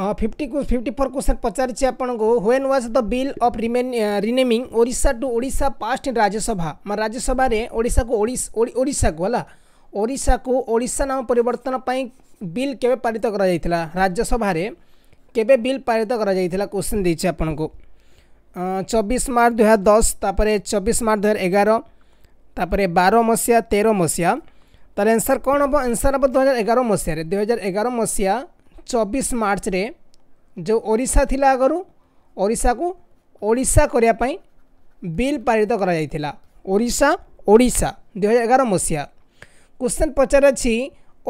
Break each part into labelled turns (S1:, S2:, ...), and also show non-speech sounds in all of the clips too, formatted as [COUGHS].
S1: Fifty fifty four question पचारिए आपको when was the bill of रिमे रिनेमिंग ओडा to Odisha passed in Rajya Sabha Rajya Sabha Odisha को ओडा को है ओडा नाम पर बिल के पारित कर राज्यसभा केवे बिल पारित कर क्वेश्चन देती आपको मार्च दुई हजार दस तापर चौबीस मार्च दुई हजार एगार तापर बार मसीहा तेर मसीहा तरह एनसर कौन हम एनसर हम दुई हजार एगार मसीह दुई हजार एगार मसीहा ଚବିଶ ମାର୍ଚ୍ଚରେ ଯେଉଁ ଓଡ଼ିଶା ଥିଲା ଆଗରୁ ଓଡ଼ିଶାକୁ ଓଡ଼ିଶା କରିବା ପାଇଁ ବିଲ୍ ପାରିତ କରାଯାଇଥିଲା ଓଡ଼ିଶା ଓଡ଼ିଶା ଦୁଇହଜାର ଏଗାର ମସିହା କୋଶ୍ଚେନ୍ ପଚାରିଛି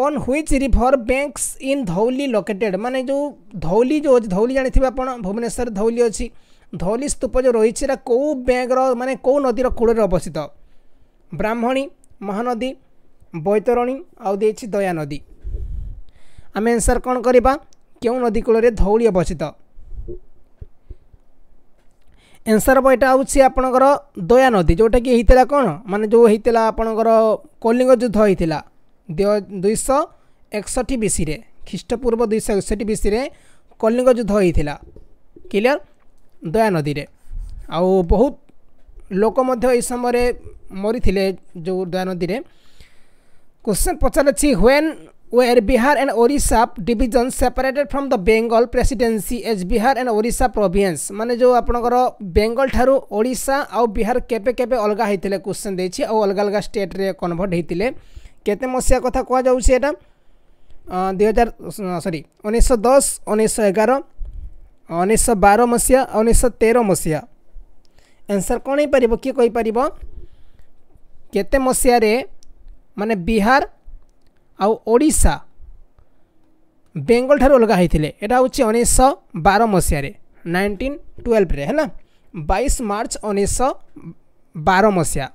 S1: on which river banks in Dhauli located ମାନେ ଯେଉଁ ଧଉଲି ଯେଉଁ ଅଛି ଧଉଲି ଜାଣିଥିବେ ଆପଣ ଭୁବନେଶ୍ୱର ଧଉଲି ଅଛି ଧଉଲି ସ୍ତୂପ ଯେଉଁ ରହିଛି ସେଇଟା କେଉଁ ବ୍ୟାଙ୍କର ମାନେ କେଉଁ ନଦୀର କୂଳରେ ଅବସ୍ଥିତ ବ୍ରାହ୍ମଣୀ ମହାନଦୀ ବୈତରଣୀ ଆଉ ଦେଇଛି ଦୟାନଦୀ ଆମେ ଏନ୍ସର୍ କ'ଣ କରିବା କେଉଁ ନଦୀ କୂଳରେ ଧଉଳି ଅବସ୍ଥିତ ଏନ୍ସର୍ ବହିଟା ହେଉଛି ଆପଣଙ୍କର ଦୟା ନଦୀ ଯେଉଁଟାକି ହେଇଥିଲା କ'ଣ ମାନେ ଯେଉଁ ହେଇଥିଲା ଆପଣଙ୍କର କଳିଙ୍ଗ ଯୁଦ୍ଧ ହେଇଥିଲା ଦୁଇଶହ ଏକଷଠି ବିସିରେ ଖ୍ରୀଷ୍ଟପୂର୍ବ ଦୁଇଶହ ଏକଷଠି ବିସିରେ କଳିଙ୍ଗ ଯୁଦ୍ଧ ହେଇଥିଲା କ୍ଲିଅର୍ ଦୟା ନଦୀରେ ଆଉ ବହୁତ ଲୋକ ମଧ୍ୟ ଏହି ସମୟରେ ମରିଥିଲେ ଯେଉଁ ଦୟା ନଦୀରେ କ୍ୱେଶ୍ଚନ୍ ପଚାରିଛି when where Bihar and Orissa division separated from the Bengal presidency as Bihar and Orissa province माने जो आपणकर बेंगल ठारू ओडिशा आउ बिहार केपे केपे अलगा होते क्वेश्चन देछि आउ अलग अलग स्टेट रे कन्वर्ट होते केते मसीहा कथा कह जाउछ एटा 2000 सॉरी 1910 1911 1912 मसीहा 1913 मसीहा आंसर कोन हे परिबो के कहि परिबो केते मसीहा रे माने बिहार ଆଉ ଓଡ଼ିଶା ବେଙ୍ଗଲଠାରୁ ଅଲଗା ହୋଇଥିଲେ ଏଇଟା ହେଉଛି ଉଣେଇଶହ ବାର ମସିହାରେ ନାଇଣ୍ଟିନ୍ ଟୁଏଲ୍ଭରେ ହେଲା ବାଇଶ ମାର୍ଚ୍ଚ ଉଣେଇଶହ ବାର ମସିହା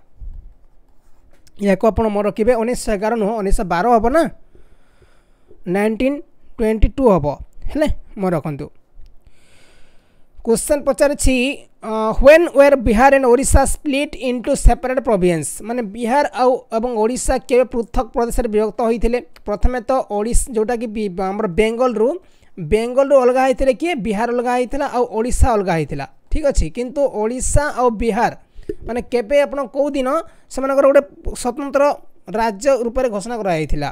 S1: ଏହାକୁ ଆପଣ ମନେ ରଖିବେ ଉଣେଇଶହ ଏଗାର ନୁହଁ ଉଣେଇଶହ ବାର ହେବ ନା ନାଇଣ୍ଟିନ୍ ଟ୍ୱେଣ୍ଟି ଟୁ ହେବ ହେଲେ ମନେ ରଖନ୍ତୁ क्वेश्चन पचार ह्वेन ओर बिहार एंड ओडा स्प्लिट इंटू सेपरेट प्रोभिन्स मैंने बिहार आशा के पृथक प्रदेश में विभक्त होते प्रथम तो जोटा कि आम बेंगल रु बेंगल रु अलग होते किए बिहार अलग होता आशा अलग होता ঠিক আছে কিন্তু ওড়িশা আও বিহার মানে কেবে আপনার কেউদিন সে গোটে স্বতন্ত্র রাজ্য রূপে ঘোষণা করা হয়েছিল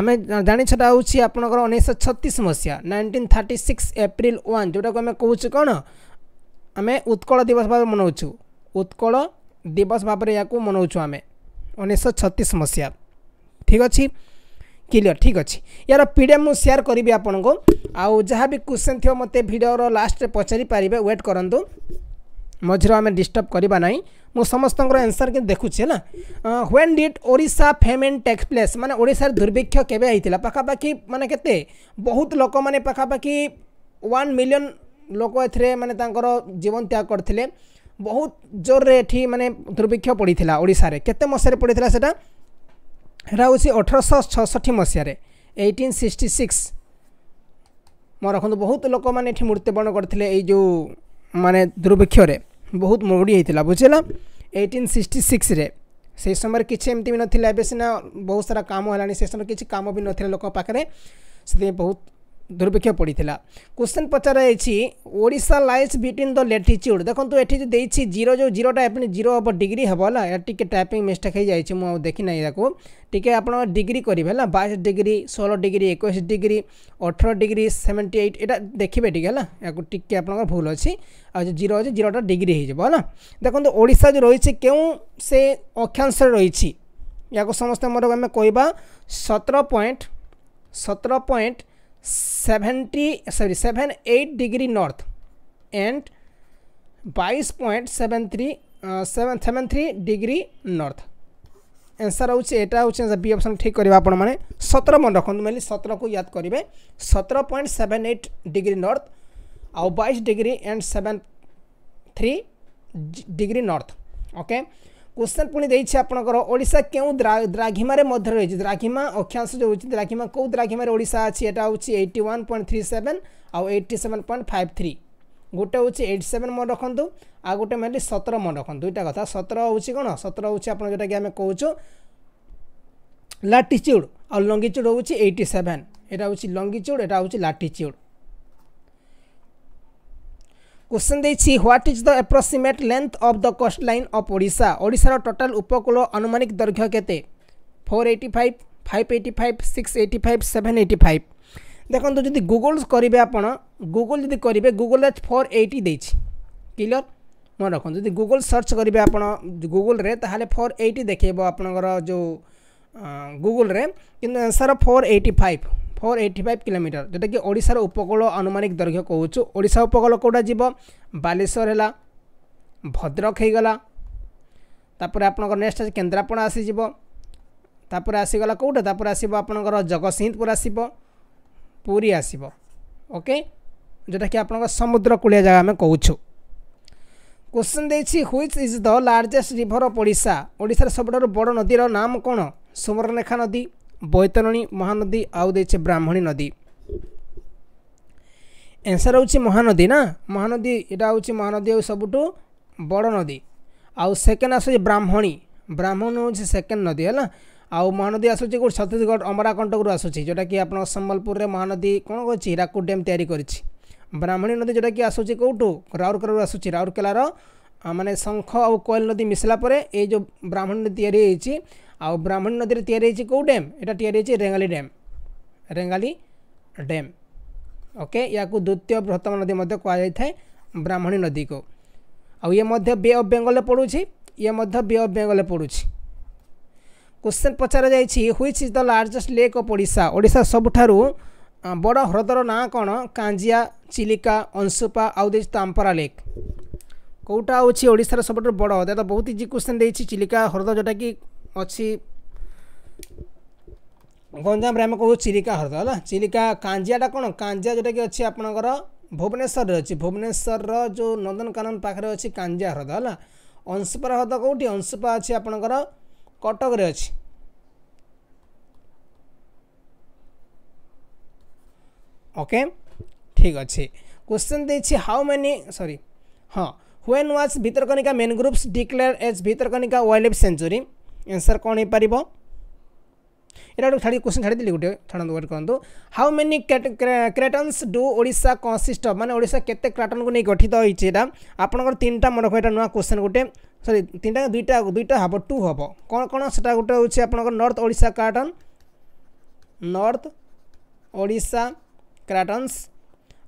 S1: ଆମେ ଜାଣିଛ ଏଇଟା ହେଉଛି ଆପଣଙ୍କର ଉଣେଇଶହ ଛତିଶ ମସିହା nineteen thirty six April one ଯେଉଁଟାକୁ ଆମେ କହୁଛୁ କ'ଣ ଆମେ ଉତ୍କଳ ଦିବସ ଭାବେ ମନାଉଛୁ ଉତ୍କଳ ଦିବସ ଭାବରେ ଏହାକୁ ମନାଉଛୁ ଆମେ ଉଣେଇଶହ ଛତିଶ ମସିହା ଠିକ୍ ଅଛି କ୍ଲିଅର୍ ଠିକ୍ ଅଛି ୟାର ପି ଡି ଏଫ୍ ମୁଁ ସେୟାର କରିବି ଆପଣଙ୍କୁ ଆଉ ଯାହା ବି କ୍ୱେଶ୍ଚନ୍ ଥିବ ମୋତେ ଭିଡ଼ିଓର ଲାଷ୍ଟରେ ପଚାରି ପାରିବେ ୱେଟ୍ କରନ୍ତୁ ମଝିରେ ଆମେ ଡିଷ୍ଟର୍ବ କରିବା ନାହିଁ ମୁଁ ସମସ୍ତଙ୍କର ଆନ୍ସର୍ କିନ୍ତୁ ଦେଖୁଛି ନା when did Odisha famine takes place ମାନେ ଓଡ଼ିଶାରେ ଦୁର୍ଭିକ୍ଷ କେବେ ହେଇଥିଲା ପାଖାପାଖି ମାନେ କେତେ ବହୁତ ଲୋକମାନେ ପାଖାପାଖି ୱାନ୍ ମିଲିୟନ୍ ଲୋକ ଏଥିରେ ମାନେ ତାଙ୍କର ଜୀବନ ତ୍ୟାଗ କରିଥିଲେ ବହୁତ ଜୋରରେ ଏଠି ମାନେ ଦୁର୍ଭିକ୍ଷ ପଡ଼ିଥିଲା ଓଡ଼ିଶାରେ କେତେ ମସିହାରେ ପଡ଼ିଥିଲା ସେଇଟା ସେଇଟା ହେଉଛି ଅଠରଶହ ଛଅଷଠି ମସିହାରେ ଏଇଟିନ୍ ସିକ୍ସଟି ସିକ୍ସ ମନେ ରଖନ୍ତୁ ବହୁତ ଲୋକମାନେ ଏଠି ମୃତ୍ୟୁବରଣ କରିଥିଲେ ଏଇ ଯେଉଁ ମାନେ ଦୁର୍ଭିକ୍ଷରେ ବହୁତ ମରୁଡ଼ି ହେଇଥିଲା ବୁଝିଲା ଏଇଟିନ୍ ସିକ୍ସଟି ସିକ୍ସରେ ସେହି ସମୟରେ କିଛି ଏମିତି ବି ନଥିଲା ଏବେ ସିନା ବହୁତ ସାରା କାମ ହେଲାଣି ସେ ସମୟରେ କିଛି କାମ ବି ନଥିଲା ଲୋକଙ୍କ ପାଖରେ ସେଥିପାଇଁ ବହୁତ ଦୁର୍ଭିକ୍ଷ ପଡ଼ିଥିଲା କୋଶ୍ଚିନ୍ ପଚରାଯାଇଛି Odisha lies between the latitude ଦେଖନ୍ତୁ ଏଠି ଯେଉଁ ଦେଇଛି ଜିରୋ ଯେଉଁ ଜିରୋଟା ଆପଣ ଜିରୋ ହେବ ଡିଗ୍ରୀ ହେବ ହେଲା ଏଠି ଟିକେ ଟାଇପିଂ ମିଷ୍ଟେକ୍ ହେଇଯାଇଛି ମୁଁ ଆଉ ଦେଖିନାହିଁ ଏହାକୁ ଟିକେ ଆପଣ ଡିଗ୍ରୀ କରିବେ ହେଲା ବାଇଶ ଡିଗ୍ରୀ ଷୋହଳ ଡିଗ୍ରୀ ଏକୋଇଶ ଡିଗ୍ରୀ ଅଠର ଡିଗ୍ରୀ ସେଭେଣ୍ଟି ଏଇଟ୍ ଏଇଟା ଦେଖିବେ ଟିକେ ହେଲା ଏହାକୁ ଟିକେ ଆପଣଙ୍କର ଭୁଲ ଅଛି ଆଉ ଯେଉଁ ଜିରୋ ଅଛି ଜିରୋଟା ଡିଗ୍ରୀ ହେଇଯିବ ହେଲା ଦେଖନ୍ତୁ ଓଡ଼ିଶା ଯେଉଁ ରହିଛି କେଉଁ ସେ ଅକ୍ଷାଂଶରେ ରହିଛି ଏହାକୁ ସମସ୍ତେ ମୋର ଆମେ କହିବା ସତର ପଏଣ୍ଟ ସତର point seventy sorry seven eight degree north and बाईस point seven three seven seven three degree north answer होटा यहाँ हूँ बी अप्सन ठीक कर आपण सतर मन रखु मेनली सतर को याद करेंगे सतर point seven eight degree north आउ बैश degree and seven three degree north okay okay? Question পুঁ দিয়েছি আপনার ওড়শা কেউ দ্রাঘিমার মধ্যে রয়েছে দ্রাঘিমা অক্ষাংশ যে রয়েছে দ্রাঘিমা কেউ দ্রাঘিমার ওড়শা আছে এটা হচ্ছে eighty one point three seven আউ eighty seven point five three গোটে হচ্ছে এইট সেভেন মনে রাখতু আর গোটে মেনলি সতের মনে রাখুন দুইটা কথা সতের হচ্ছে কোণ সতের হচ্ছে আপনার যেটাকি আমি কৌছু ଲାଟିଚ୍ୟୁଡ଼୍ ଆଉ ଲଙ୍ଗିଚ୍ୟୁଡ଼୍ ହେଉଛି ଏଇଟି ସେଭେନ୍ ଏଇଟା ହେଉଛି ଲଙ୍ଗିଚ୍ୟୁଡ଼୍ ଏଇଟା ହେଉଛି ଲାଟିଚ୍ୟୁଡ଼୍ কোশ্চেন দিয়েছি what is the approximate length of the coast line of Odisha ওড়িশার টোটাল উপকূল আনুমানিক দৈর্ঘ্য কেতে four eighty five five eighty five six eighty five seven eighty five দেখুন যদি গুগল করবে আপনার গুগল যদি করবে গুগল ফোর এইটি দিয়েছি ক্লিয়র মনে রাখুন যদি গুগল সর্চ করবে আপনার গুগলরে তাহলে ফোর এইটি দেখব আপনার যে গুগলরে কিন্তু answer four eighty five four eighty five kilometre ଯେଉଁଟାକି ଓଡ଼ିଶାର ଉପକୂଳ ଆନୁମାନିକ ଦୈର୍ଘ୍ୟ କହୁଛୁ ଓଡ଼ିଶା ଉପକୂଳ କେଉଁଟା ଯିବ ବାଲେଶ୍ୱର ହେଲା ଭଦ୍ରକ ହୋଇଗଲା ତାପରେ ଆପଣଙ୍କ ନେକ୍ସଟ ଅଛି କେନ୍ଦ୍ରାପଡ଼ା ଆସିଯିବ ତାପରେ ଆସିଗଲା କେଉଁଟା ତାପରେ ଆସିବ ଆପଣଙ୍କର ଜଗତସିଂହପୁର ଆସିବ ପୁରୀ ଆସିବ ଓକେ ଯେଉଁଟାକି ଆପଣଙ୍କ ସମୁଦ୍ରକୂଳିଆ ଜାଗା ଆମେ କହୁଛୁ କୋଶ୍ଚିନ୍ ଦେଇଛି which is the largest river of Odisha ଓଡ଼ିଶାର ସବୁଠାରୁ ବଡ଼ ନଦୀର ନାମ କ'ଣ ସୁବର୍ଣ୍ଣରେଖା ନଦୀ ବୈତରଣୀ ମହାନଦୀ ଆଉ ଦେଇଛେ ବ୍ରାହ୍ମଣୀ ନଦୀ ଏନ୍ସର୍ ହେଉଛି ମହାନଦୀ ନା ମହାନଦୀ ଏଇଟା ହେଉଛି ମହାନଦୀ ହେଉଛି ସବୁଠୁ ବଡ଼ ନଦୀ ଆଉ ସେକେଣ୍ଡ ଆସୁଛି ବ୍ରାହ୍ମଣୀ ବ୍ରାହ୍ମଣୀ ହେଉଛି ସେକେଣ୍ଡ ନଦୀ ହେଲା ଆଉ ମହାନଦୀ ଆସୁଛି କେଉଁଠି ଛତିଶଗଡ଼ ଅମରାକଣ୍ଟକରୁ ଆସୁଛି ଯେଉଁଟାକି ଆପଣଙ୍କ ସମ୍ବଲପୁରରେ ମହାନଦୀ କ'ଣ କରିଛି ହୀରାକୁଦ ଡ୍ୟାମ୍ ତିଆରି କରିଛି ବ୍ରାହ୍ମଣୀ ନଦୀ ଯେଉଁଟାକି ଆସୁଛି କେଉଁଠୁ ରାଉରକେଲାରୁ ଆସୁଛି ରାଉରକେଲାର ମାନେ ଶଙ୍ଖ ଆଉ କୋଏଲ ନଦୀ ମିଶିଲା ପରେ ଏଇ ଯେଉଁ ବ୍ରାହ୍ମଣୀ ନଦୀ ତିଆରି ହେଇଛି ଆଉ ବ୍ରାହ୍ମଣ ନଦୀରେ ତିଆରି ହେଇଛି କେଉଁ ଡ୍ୟାମ୍ ଏଇଟା ତିଆରି ହେଇଛି Rengali dam Rengali dam okay ଏହାକୁ ଦ୍ୱିତୀୟ ବୃହତ୍ତମ ନଦୀ ମଧ୍ୟ କୁହାଯାଇଥାଏ ବ୍ରାହ୍ମଣୀ ନଦୀକୁ ଆଉ ଇଏ ମଧ୍ୟ ବେ ଅଫ୍ ବେଙ୍ଗଲରେ ପଡ଼ୁଛି ଇଏ ମଧ୍ୟ ବେ ଅଫ୍ ବେଙ୍ଗଲରେ ପଡ଼ୁଛି କୋଶ୍ଚିନ୍ ପଚାରାଯାଇଛି which is the largest lake of Odisha ଓଡ଼ିଶାର ସବୁଠାରୁ ବଡ଼ ହ୍ରଦର ନାଁ କ'ଣ କାଞ୍ଜିଆ ଚିଲିକା ଅଂଶୁପା ଆଉ ଦେଇଛି ତାମ୍ପରା ଲେକ୍ କେଉଁଟା ହେଉଛି ଓଡ଼ିଶାର ସବୁଠାରୁ ବଡ଼ ଦେଖ ବହୁତ ଇଜି କୋଶ୍ଚିନ୍ ଦେଇଛି ଚିଲିକା ହ୍ରଦ ଯେଉଁଟାକି ଅଛି ଗଞ୍ଜାମରେ ଆମେ କହୁ ଚିଲିକା ହ୍ରଦ ହେଲା ଚିଲିକା କାଞ୍ଜିଆଟା କ'ଣ କାଞ୍ଜିଆ ଯେଉଁଟାକି ଅଛି ଆପଣଙ୍କର ଭୁବନେଶ୍ୱରରେ ଅଛି ଭୁବନେଶ୍ୱରର ଯେଉଁ ନନ୍ଦନକାନନ ପାଖରେ ଅଛି କାଞ୍ଜିଆ ହ୍ରଦ ହେଲା ଅଂଶୁପା ହ୍ରଦ କେଉଁଠି ଅଂଶୁପା ଅଛି ଆପଣଙ୍କର କଟକରେ ଅଛି ଓକେ ଠିକ୍ ଅଛି क्वेश्चन देखिए हाउ मेनी सॉरी हाँ when was Bhitarkanika mangroves declared as Bhitarkanika wildlife sanctuary answer कौन हो पार यहाँ छाड़ी क्वेश्चन छाड़ी गोटे छाड़ू वेट करूँ how many cratons do Odisha consist मानते ओडा क्राटन को नहीं गठित होता यहाँ आपंकर तीन टा मन रखा नुआ क्वेश्चन गोटे सरी तीन टा दुईटा दुईटा हम टू हम कौन कौन से गोटे हूँ आप north Odisha craton north Odisha cratons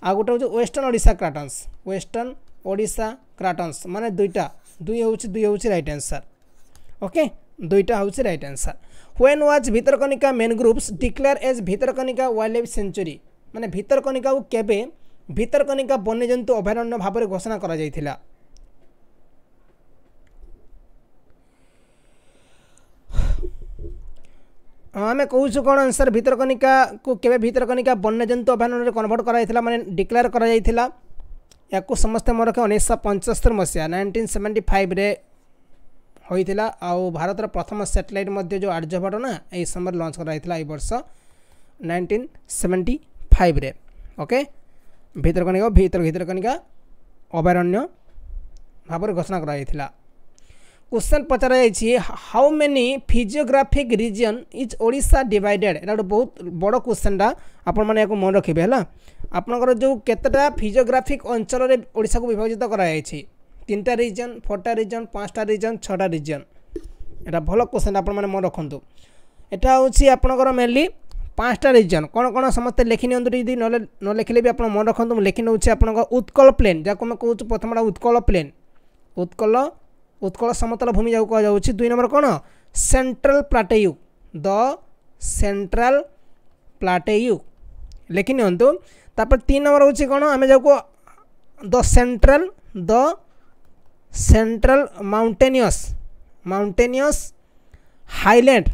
S1: आ गोटे हूँ western Odisha cratons western Odisha cratons मानने दुईटा दुई हूँ दुई हूँ रईट आन्सर ओके দুইটা হচ্ছে right answer when was Bhitarkanika mangroves declared as Bhitarkanika wildlife sanctuary মানে ভিতরকণিকাও কেবে ভিতরকণিকা বন্যজন্তু অভয়ারণ্য ভাবে ঘোষণা করা যাইছিলা आम कौचु कौन आंसर भितरकनिका को केवे भितरकनिका वन्यजंतु अभयारण्य कनभर्ट कर मैंने डिक्लेयर कर समस्ते मन रखे उन्नीस पंचस्तर मसीहा नाइंटीन सेवेन्टी फाइव ହୋଇଥିଲା ଆଉ ଭାରତର ପ୍ରଥମ ସାଟେଲାଇଟ୍ ମଧ୍ୟ ଯେଉଁ ଆର୍ଯ୍ୟଭଟ୍ଟ ନା ଏହି ସମୟରେ ଲଞ୍ଚ କରାଯାଇଥିଲା ଏହି ବର୍ଷ ନାଇନଟିନ୍ ସେଭେଣ୍ଟି ଫାଇଭରେ ଓକେ ଭିତରକନିକା ଭିତର ଭିତରକନିକା ଅଭୟାରଣ୍ୟ ଭାବରେ ଘୋଷଣା କରାଯାଇଥିଲା क्वेश्चन पचारा जाइए how many physiographic region is Odisha divided यहाँ गोटे बहुत बड़ क्वेश्चनटा आपण मैंने मन रखिए है आपंकर जो केतटा फिजियोग्राफिक अंचल ओडा को विभाजित कराई তিনটা রিজন ফোরটা রিজন পাঁচটা রিজন ছটা রিজন এটা ভাল কোশ্চেন আপনার মনে রাখতু এটা হচ্ছে আপনার মেনলি পাঁচটা রিজন কোণ কোণ সমস্তে লেখি নিউ যদি নলেখিলে বি আপনার মনে রাখতু লেখি নেছি আপনার উৎকল প্লেন যা আমি কুচু প্রথমটা উৎকল প্লেন উৎকল উৎকল সমতল ভূমি যা কুযাচ্ছে দুই নম্বর কোণ সেন্ট্রাল প্লাটেয়ু দ সেন্ট্রাল প্লাটেয়ু লেখি নিউ তারপর তিন নম্বর হচ্ছে কোণ আমি যা দ সেন্ট্রাল দ central mountainous mountainous highland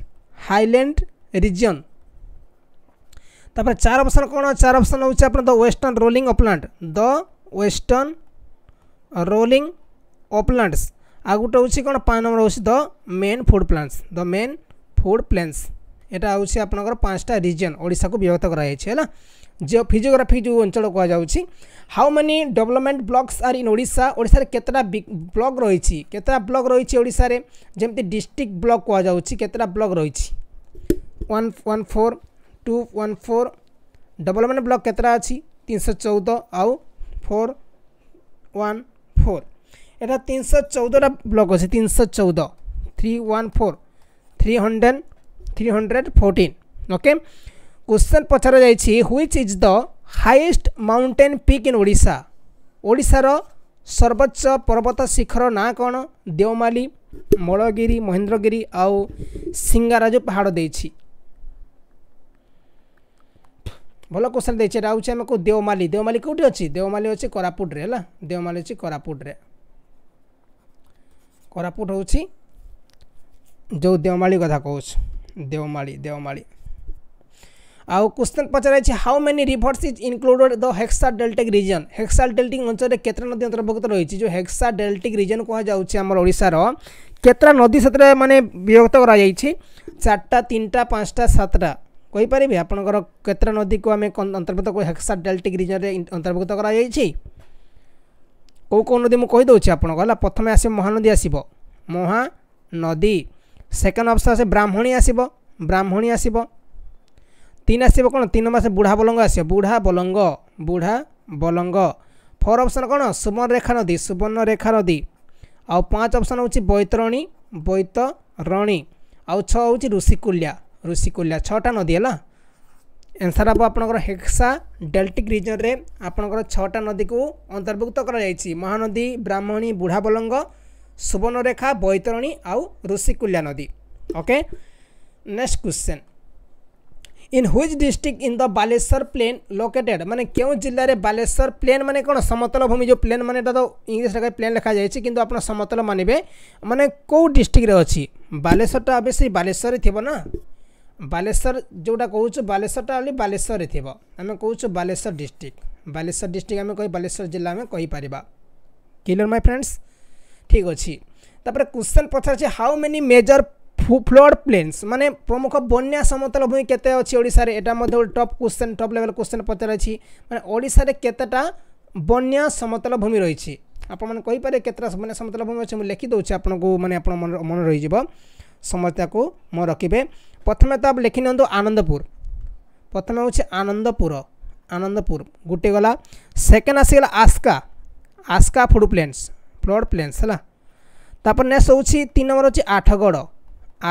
S1: highland region तापर चार ऑप्शन कौन चार ऑप्शन हूँ आप the western rolling upland the western rolling uplands आ गोटे हूँ कौन पाँच नंबर हूँ the main flood plains the main flood plains यहाँ हूँ आप पाँचटा रिजन ओडा को विभक्त कराई है জিও ফিজিওগ্রাফি যে অঞ্চল কুযাচ্ছে how many development blocks are in Odisha ওড়শার কতটা ব্লক রয়েছে কতটা ব্লক রয়েছে ওড়শার যেমি ডিস্ট্রিক্ট ব্লক কুযাচ্ছে কতটা ব্লক রয়েছে one one four two one four development block কতটা আছে তিনশো চৌদ আউ ফোর ওয়ান ফোর এটা তিনশো চৌদটা ব্লক আছে তিনশো চৌদ three one four three hundred three hundred fourteen okay question ପଚରାଯାଇଛି which is the highest mountain peak in Odisha ଓଡ଼ିଶାର ସର୍ବୋଚ୍ଚ ପର୍ବତ ଶିଖର ନାଁ କ'ଣ ଦେଓମାଲି ମଳଗିରି ମହେନ୍ଦ୍ରଗିରି ଆଉ ସିଙ୍ଗାରାଜୁ ପାହାଡ଼ ଦେଇଛି ଭଲ କୋଶ୍ଚେନ୍ ଦେଇଛି ଏଇଟା ହେଉଛି ଆମେ କେଉଁ ଦେଓମାଲି ଦେଓମାଲି କେଉଁଠି ଅଛି ଦେଓମାଲି ଅଛି କୋରାପୁଟରେ ହେଲା ଦେଓମାଲି ଅଛି କୋରାପୁଟରେ କୋରାପୁଟ ହେଉଛି ଯେଉଁ ଦେଓମାଳି କଥା କହୁଛୁ ଦେଓମାଳି ଦେଓମାଳି ଆଉ କ୍ୱେଶ୍ଚନ୍ ପଚରାଇଛି how many rivers is included the hexa deltaic region hexa deltaic ଅଞ୍ଚଳରେ କେତେଟା ନଦୀ ଅନ୍ତର୍ଭୁକ୍ତ ରହିଛି ଯେଉଁ ହେକ୍ସା ଡେଲ୍ଟିକ୍ ରିଜନ୍ କୁହାଯାଉଛି ଆମର ଓଡ଼ିଶାର କେତେଟା ନଦୀ ସେଥିରେ ମାନେ ବିଭକ୍ତ କରାଯାଇଛି ଚାରିଟା ତିନିଟା ପାଞ୍ଚଟା ସାତଟା କହିପାରିବି ଆପଣଙ୍କର କେତେଟା ନଦୀକୁ ଆମେ ଅନ୍ତର୍ଭୁକ୍ତ ହେକ୍ସା ଡେଲ୍ଟିକ୍ ରିଜନ୍ରେ ଅନ୍ତର୍ଭୁକ୍ତ କରାଯାଇଛି କେଉଁ କେଉଁ ନଦୀ ମୁଁ କହିଦେଉଛି ଆପଣଙ୍କୁ ହେଲା ପ୍ରଥମେ ଆସିବ ମହାନଦୀ ଆସିବ ମହାନଦୀ ସେକେଣ୍ଡ ଅପ୍ସନ୍ ଆସେ ବ୍ରାହ୍ମଣୀ ଆସିବ ବ୍ରାହ୍ମଣୀ ଆସିବ তিন আসব কোণ তিন মাসে বুঢ়া বলঙ্গ আসব বুঢ়া বলঙ্গ বুঢ়া বলঙ্গ ফোর অপশন কোণ সুবর্ণরেখা নদী সুবর্ণরেখা নদী আউ পাঁচ অপশন হচ্ছে বৈতরণী বৈতরণী আউ ছ হচ্ছে ঋষিকুল্যা ঋষিকুল্যা ছটা নদী হল এনসার হব আপনার হেক্সা ডেল্টিক রিজনরে আপনার ছটা নদীকে অন্তর্ভুক্ত করা যাই মহানদী ব্রাহ্মণী বুঢ়া বলঙ্গ সুবর্ণরেখা বৈতরণী আউ ঋষিকুল্যা নদী okay next question in which district in the Baleshwar plain located মানে কেউ জেলার বালেশ্বর প্লেন মানে কোন সমতল ভূমি যে প্লেন মানে এটা তো ইংলিশ টাকায় প্লেন লেখা যাইছে কিন্তু আপনার সমতল মানবে মানে কেউ ডিস্ট্রিক্টে অছি বালেশ্বরটা আবে সেই বালেশ্বরে থিব না বালেশ্বর যেটা কৌছু বালেশ্বরটা আলি বালেশ্বরে থিব আমি কৌছু বালেশ্বর ডিস্ট্রিক্ট বালেশ্বর ডিস্ট্রিক্ট আমি কই বালেশ্বর জেলা আমি কইপারিবা ক্লিয়ার মাই ফ্রেন্ডস ঠিক অছি তারপরে কোশ্চেন পচারছে how many major flood plains মানে প্রমুখ বন্যা সমতল ভূমি কেতে অছি ওড়িশার এটা মধ্যে গোটে top question top level question পচারিছি মানে ওড়িশার কেতেটা বন্যা সমতল ভূমি রয়েছে ଆପଣମାନେ କହିପାରିବେ କେତେଟା ମାନେ ସମତଳ ଭୂମି ଅଛି ମୁଁ ଲେଖିଦେଉଛି ଆପଣଙ୍କୁ ମାନେ ଆପଣ ମନେ ରହିଯିବ ସମସ୍ତେ ତାକୁ ମନେ ରଖିବେ ପ୍ରଥମେ ତ ଲେଖି ନିଅନ୍ତୁ ଆନନ୍ଦପୁର ପ୍ରଥମେ ହେଉଛି ଆନନ୍ଦପୁର ଆନନ୍ଦପୁର ଗୋଟେ ଗଲା ସେକେଣ୍ଡ ଆସିଗଲା Aska Aska food plains flood plains ହେଲା ତାପରେ ନେକ୍ସଟ ହେଉଛି ତିନି ନମ୍ବର ହେଉଛି ଆଠଗଡ଼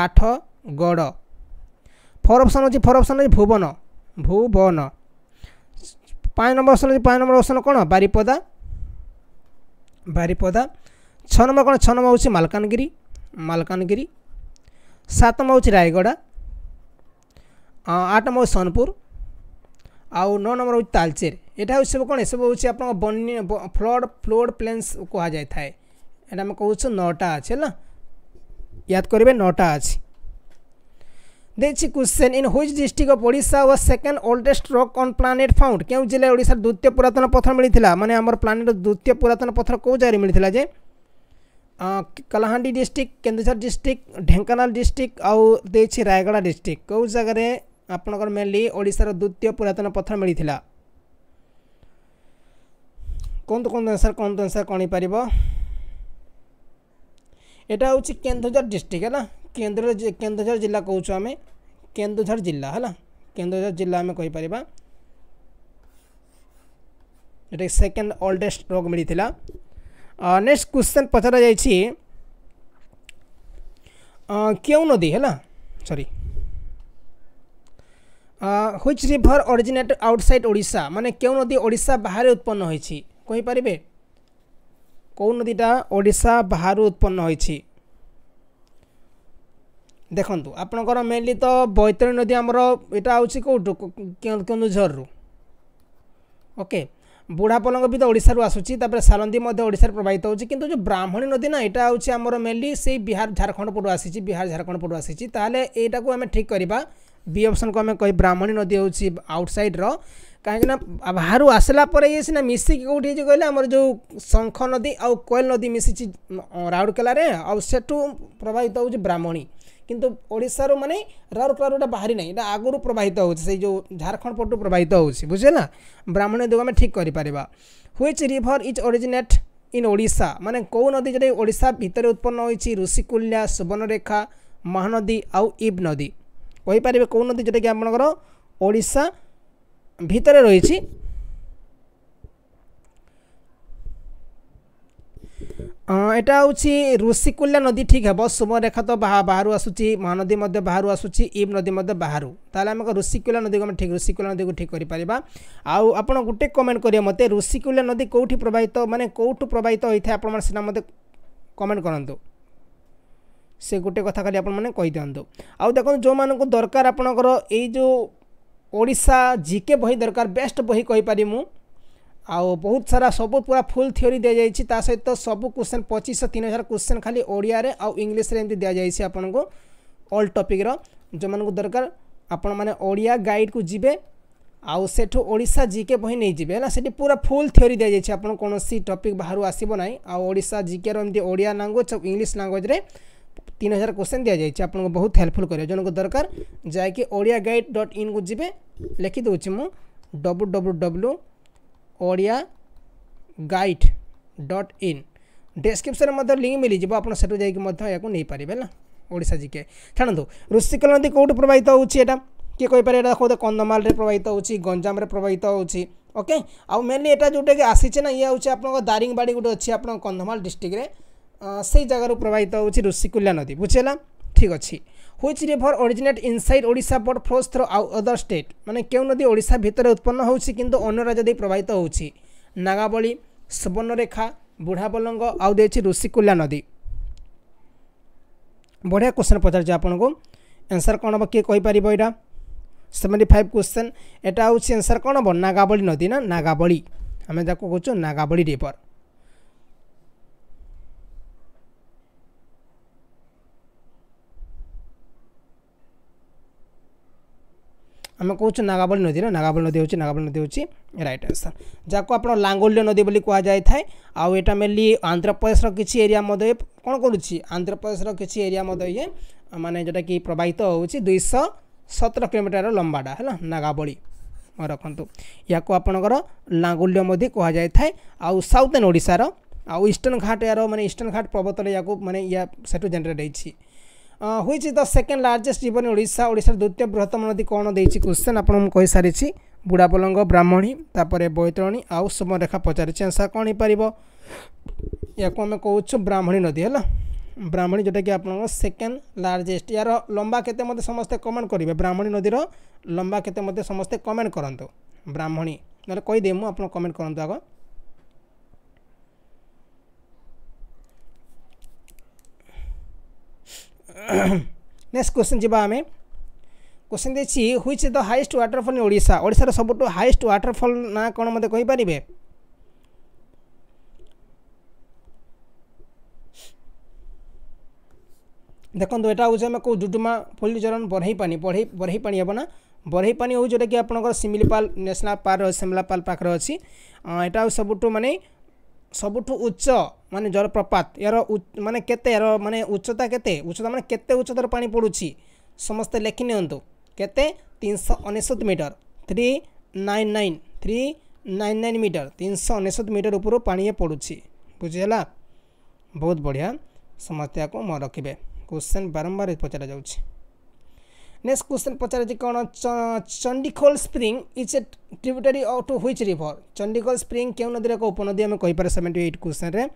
S1: ଆଠଗଡ଼ ଫୋର୍ ଅପସନ୍ ହେଉଛି ଫୋର୍ ଅପସନ୍ ହେଉଛି ଭୁବନ ଭୁବନ ପାଞ୍ଚ ନମ୍ବର ଅପସନ୍ ହେଉଛି ପାଞ୍ଚ ନମ୍ବର ଅପସନ୍ କ'ଣ ବାରିପଦା ବାରିପଦା ଛଅ ନମ୍ବର କ'ଣ ଛଅ ନମ୍ବର ହେଉଛି ମାଲକାନଗିରି ମାଲକାନଗିରି ସାତ ନମ୍ବର ହେଉଛି ରାୟଗଡ଼ା ଆଠ ନମ୍ବର ସୋନପୁର ଆଉ ନଅ ନମ୍ବର ହେଉଛି ତାଲଚେର ଏଇଟା ହେଉଛି ସବୁ କ'ଣ ଏସବୁ ହେଉଛି ଆପଣଙ୍କ ବନ୍ୟା ଫ୍ଲଡ଼ ଫ୍ଲୋଡ଼ ପ୍ଲେନ୍ସ କୁହାଯାଇଥାଏ ଏଇଟା ଆମେ କହୁଛୁ ନଅଟା ଅଛି ହେଲା ইয়াদ করবে নটা আছে দেখছি question in which district of Odisha was second oldest rock on planet found কেউ জেলায় ওড়িশার দ্বিতীয় পুরাতন পথর মিলিলা মানে আমার প্লানেটর দ্বিতীয় পুরাতন পথর কেউ জায়গায় মিলিলা যে Kalahandi district Keonjhar district Dhenkanal district ଆଉ ଦେଇଛି ରାୟଗଡ଼ା ଡିଷ୍ଟ୍ରିକ୍ଟ କେଉଁ ଜାଗାରେ ଆପଣଙ୍କର ମେନଲି ଓଡ଼ିଶାର ଦ୍ୱିତୀୟ ପୁରାତନ ପଥର ମିଳିଥିଲା କୁହନ୍ତୁ କୁହନ୍ତୁ ଆନ୍ସର୍ କୁହନ୍ତୁ ଆନ୍ସର୍ କ'ଣ ହେଇପାରିବ এটা হচ্ছে কেন্দুঝর ডিস্ট্রিক্ট হ্যাঁ কেন্দ্র কেন্দুঝর জেলা কৌছু আমি কেন্দুঝর জেলা হ্যাঁ কেন্দুঝর জেলা আমি কইপারা এটা সেকেন্ড ওল্ডেস্ট রোগ মিলিলা নেক্সট কোশ্চেন পচরা যাই কেউ নদী হ্যাঁ sorry which river originate outside Odisha মানে কেউ নদী ওড়িশা বাহারে উৎপন্ন হয়েছি কইপারে କେଉଁ ନଦୀଟା ଓଡ଼ିଶା ବାହାରୁ ଉତ୍ପନ୍ନ ହୋଇଛି ଦେଖନ୍ତୁ ଆପଣଙ୍କର ମେନଲି ତ ବୈତରଣୀ ନଦୀ ଆମର ଏଇଟା ହେଉଛି କେଉଁଠୁ କେନ୍ଦୁଝରରୁ ଓକେ ବୁଢ଼ାପଲଙ୍ଗ ବି ତ ଓଡ଼ିଶାରୁ ଆସୁଛି ତାପରେ ସାଲନ୍ଦୀ ମଧ୍ୟ ଓଡ଼ିଶାରେ ପ୍ରବାହିତ ହେଉଛି କିନ୍ତୁ ଯେଉଁ ବ୍ରାହ୍ମଣୀ ନଦୀ ନା ଏଇଟା ହେଉଛି ଆମର ମେନଲି ସେଇ ବିହାର ଝାଡ଼ଖଣ୍ଡ ପଟୁ ଆସିଛି ବିହାର ଝାଡ଼ଖଣ୍ଡ ପଟୁ ଆସିଛି ତାହେଲେ ଏଇଟାକୁ ଆମେ ଠିକ୍ କରିବା ବି ଅପସନ୍ କୁ ଆମେ କହି ବ୍ରାହ୍ମଣୀ ନଦୀ ହେଉଛି ଆଉଟସାଇଡ଼୍ର କାହିଁକିନା ବାହାରୁ ଆସିଲା ପରେ ଇଏ ସିନା ମିଶିକି କେଉଁଠି ହେଇଛି କହିଲେ ଆମର ଯେଉଁ ଶଙ୍ଖ ନଦୀ ଆଉ କୋଏଲ ନଦୀ ମିଶିଛି ରାଉରକେଲାରେ ଆଉ ସେଠୁ ପ୍ରଭାବିତ ହେଉଛି ବ୍ରାହ୍ମଣୀ କିନ୍ତୁ ଓଡ଼ିଶାରୁ ମାନେ ରାଉରକେଲାରୁ ଏଇଟା ବାହାରି ନାହିଁ ଏଇଟା ଆଗରୁ ପ୍ରବାହିତ ହେଉଛି ସେଇ ଯେଉଁ ଝାଡ଼ଖଣ୍ଡ ପଟୁ ପ୍ରବାହିତ ହେଉଛି ବୁଝିହେଲା ବ୍ରାହ୍ମଣୀ ନଦୀକୁ ଆମେ ଠିକ୍ କରିପାରିବା which river is originate in Odisha ମାନେ କେଉଁ ନଦୀ ଯେଉଁଟା ଓଡ଼ିଶା ଭିତରେ ଉତ୍ପନ୍ନ ହୋଇଛି ଋଷିକୁଲ୍ୟା ସୁବର୍ଣ୍ଣରେଖା ମହାନଦୀ ଆଉ ଇବ୍ ନଦୀ କହିପାରିବେ କେଉଁ ନଦୀ ଯେଉଁଟାକି ଆପଣଙ୍କର ଓଡ଼ିଶା ଭିତରେ ରହିଛି এটা হচ্ছে ঋষিকুল্যা নদী ঠিক হব সুমরেখা তো বাহারু আসুচি মহানদী মধ্যে বাহারু আসুচি ইব নদী মধ্যে বাহারু তাহলে আমি ঋষিকুল্যা নদীকে আমি ঠিক ঋষিকুল্যা নদীকে ঠিক করে আউ আপনার গোটে কমেন্ট করিয়ে মতো ঋষিকুল্যা নদী কোটি প্রবাহিত মানে কোটু প্রবাহিত হয়ে থাকে আপনার সেটা মতো কমেন্ট করতু ସେ ଗୋଟେ କଥା ଖାଲି ଆପଣମାନେ କହିଦିଅନ୍ତୁ ଆଉ ଦେଖନ୍ତୁ ଯେଉଁମାନଙ୍କୁ ଦରକାର ଆପଣଙ୍କର ଏଇ ଯେଉଁ ଓଡ଼ିଶା ଜିକେ ବହି ଦରକାର ବେଷ୍ଟ ବହି କହିପାରିବି ମୁଁ ଆଉ ବହୁତ ସାରା ସବୁ ପୁରା ଫୁଲ୍ ଥିଓରି ଦିଆଯାଇଛି ତା ସହିତ ସବୁ କ୍ୱେଶ୍ଚନ୍ ପଚିଶଶହ ତିନି ହଜାର କ୍ୱେଶ୍ଚନ୍ ଖାଲି ଓଡ଼ିଆରେ ଆଉ ଇଂଲିଶରେ ଏମିତି ଦିଆଯାଇଛି ଆପଣଙ୍କୁ ଅଲ୍ ଟପିକ୍ର ଯେଉଁମାନଙ୍କୁ ଦରକାର ଆପଣମାନେ ଓଡ଼ିଆ ଗାଇଡ଼କୁ ଯିବେ ଆଉ ସେଠୁ ଓଡ଼ିଶା ଜିକେ ବହି ନେଇଯିବେ ହେଲା ସେଠି ପୁରା ଫୁଲ୍ ଥିଓରି ଦିଆଯାଇଛି ଆପଣ କୌଣସି ଟପିକ୍ ବାହାରୁ ଆସିବ ନାହିଁ ଆଉ ଓଡ଼ିଶା ଜିକେର ଏମିତି ଓଡ଼ିଆ ଲାଙ୍ଗୁଏଜ୍ ଆଉ ଇଂଲିଶ ଲାଙ୍ଗୁଏଜ୍ରେ तीन हजार क्वेश्चन दि जाए आपको बहुत हेल्पफुल कर जन दरकार जैकि ओडिया गाइड डट इन को जी लिखिदे मु W W W Odia guide dot in description link मिल जाए से नहीं पारे ना ओडा जिके छाड़ू ऋषिकल नदी कौट प्रवाहित होता किए कहीपर देखो कंधमाल प्रवाहित हो गंजाम प्रवाहित होके आउ मेनली जोटा कि आसीचे ना ये हूँ आप दारिंगवाड़ी गोटे अच्छी आप कंधमाल डिस्ट्रिक्ट সেই জায়গার প্রবাহিত হচ্ছে ঋষিকুল্যা নদী বুঝিলা ঠিক অছি which river originate inside Odisha but flows through আউ অদর স্টেট মানে কেউ নদী ওড়শা ভিতরে উৎপন্ন হচ্ছে কিন্তু অন্য রাজ্য দিয়ে প্রবাহিত হচ্ছে নাগাবলী সুবর্ণরেখা ବୁଢ଼ାବଲଙ୍ଗ ଆଉ ଦେଇଛି ଋଷିକୁଲ୍ୟା ନଦୀ ବଢ଼ିଆ କ୍ୱେଶ୍ଚନ୍ ପଚାରୁଛି ଆପଣଙ୍କୁ ଆନ୍ସର୍ କ'ଣ ହେବ କିଏ କହିପାରିବ ଏଇଟା ସେଭେଣ୍ଟି ଫାଇଭ୍ କ୍ୱେଶ୍ଚନ୍ ଏଇଟା ହେଉଛି ଆନ୍ସର୍ କ'ଣ ହେବ ନାଗାବଳୀ ନଦୀ ନା ନାଗାବଳୀ ଆମେ ଯାହାକୁ କହୁଛୁ ନାଗାବଳୀ ରିଭର୍ आम कौन नागावली नदी ना नागावली नदी हूँ नागावली नदी हूँ रईट आंसर जहाँ आप लांगोल्य नदी कह जाए आउटा मेनली आंध्र प्रदेश किसी एरिया कौन करुच्ची आंध्र प्रदेश किसी एरिया ये मानने जोटा कि प्रवाहित होती दुईश सतर किलोमीटर लंबाटा है नागावली रखु या आपणकर लांगुल्य कह जाए आउ साउथर्न ओडार आउ ईस्टर्न घाट यार मैंने ईस्टर्ण घाट पर्वत या मैंने या से जेनेट होती which is the second largest river in Odisha ओडार द्वितीय बृहत्तम नदी कौन दे क्वेश्चन आपको सारी बुढ़ापलंग ब्राह्मणी तापर बैतरणी आउ समरेखा पचारिचे आंसर कौन हो पार या आम कौच ब्राह्मणी नदी है ବ୍ରାହ୍ମଣୀ ଯେଉଁଟାକି ଆପଣଙ୍କର ସେକେଣ୍ଡ ଲାର୍ଜେଷ୍ଟ ଏହାର ଲମ୍ବା କେତେ ମୋତେ ସମସ୍ତେ କମେଣ୍ଟ କରିବେ ବ୍ରାହ୍ମଣୀ ନଦୀର ଲମ୍ବା କେତେ ମୋତେ ସମସ୍ତେ କମେଣ୍ଟ କରନ୍ତୁ ବ୍ରାହ୍ମଣୀ ନହେଲେ କହିଦିଏ ମୁଁ ଆପଣ କମେଣ୍ଟ କରନ୍ତୁ ଆଗ नेक्स्ट [COUGHS] क्वेश्चन ଯିବା आम क्वेश्चन देखिए which is the highest waterfall in Odisha ओडार सबुठ हाइस्ट व्टरफल ना कौन मत कहींपर देखो यहाँ हूँ कौ डुडुमा फुलचरण बरही पानी बढ़ई बरही पानी हे ना बरही पानी हूँ जोटा कि आप सिमिलीपाल नेशनल पार्क सिमलापाल पाखे अच्छी यहाँ सब मानने सबुठु उच्च मान जलप्रपात यार माने के यार माने उच्चता केते उच्चता पा केते समस्ते पानी पडुछि समस्त लेखि नियंतु nine 399 metre nine 399 metre 399 metre ऊपर पानी ये पडुछि बुझिला बहुत बढ़िया समस्या को मन रखिबे क्वेश्चन बारंबार पचरा जाउछि नेक्स्ट क्वेश्चन पचार कौन Chandikhol spring is a tributary to which river Chandikhol spring क्यों नदी एक उपनदी आम कहीपर सेवेन्टी एट क्वेश्चन रे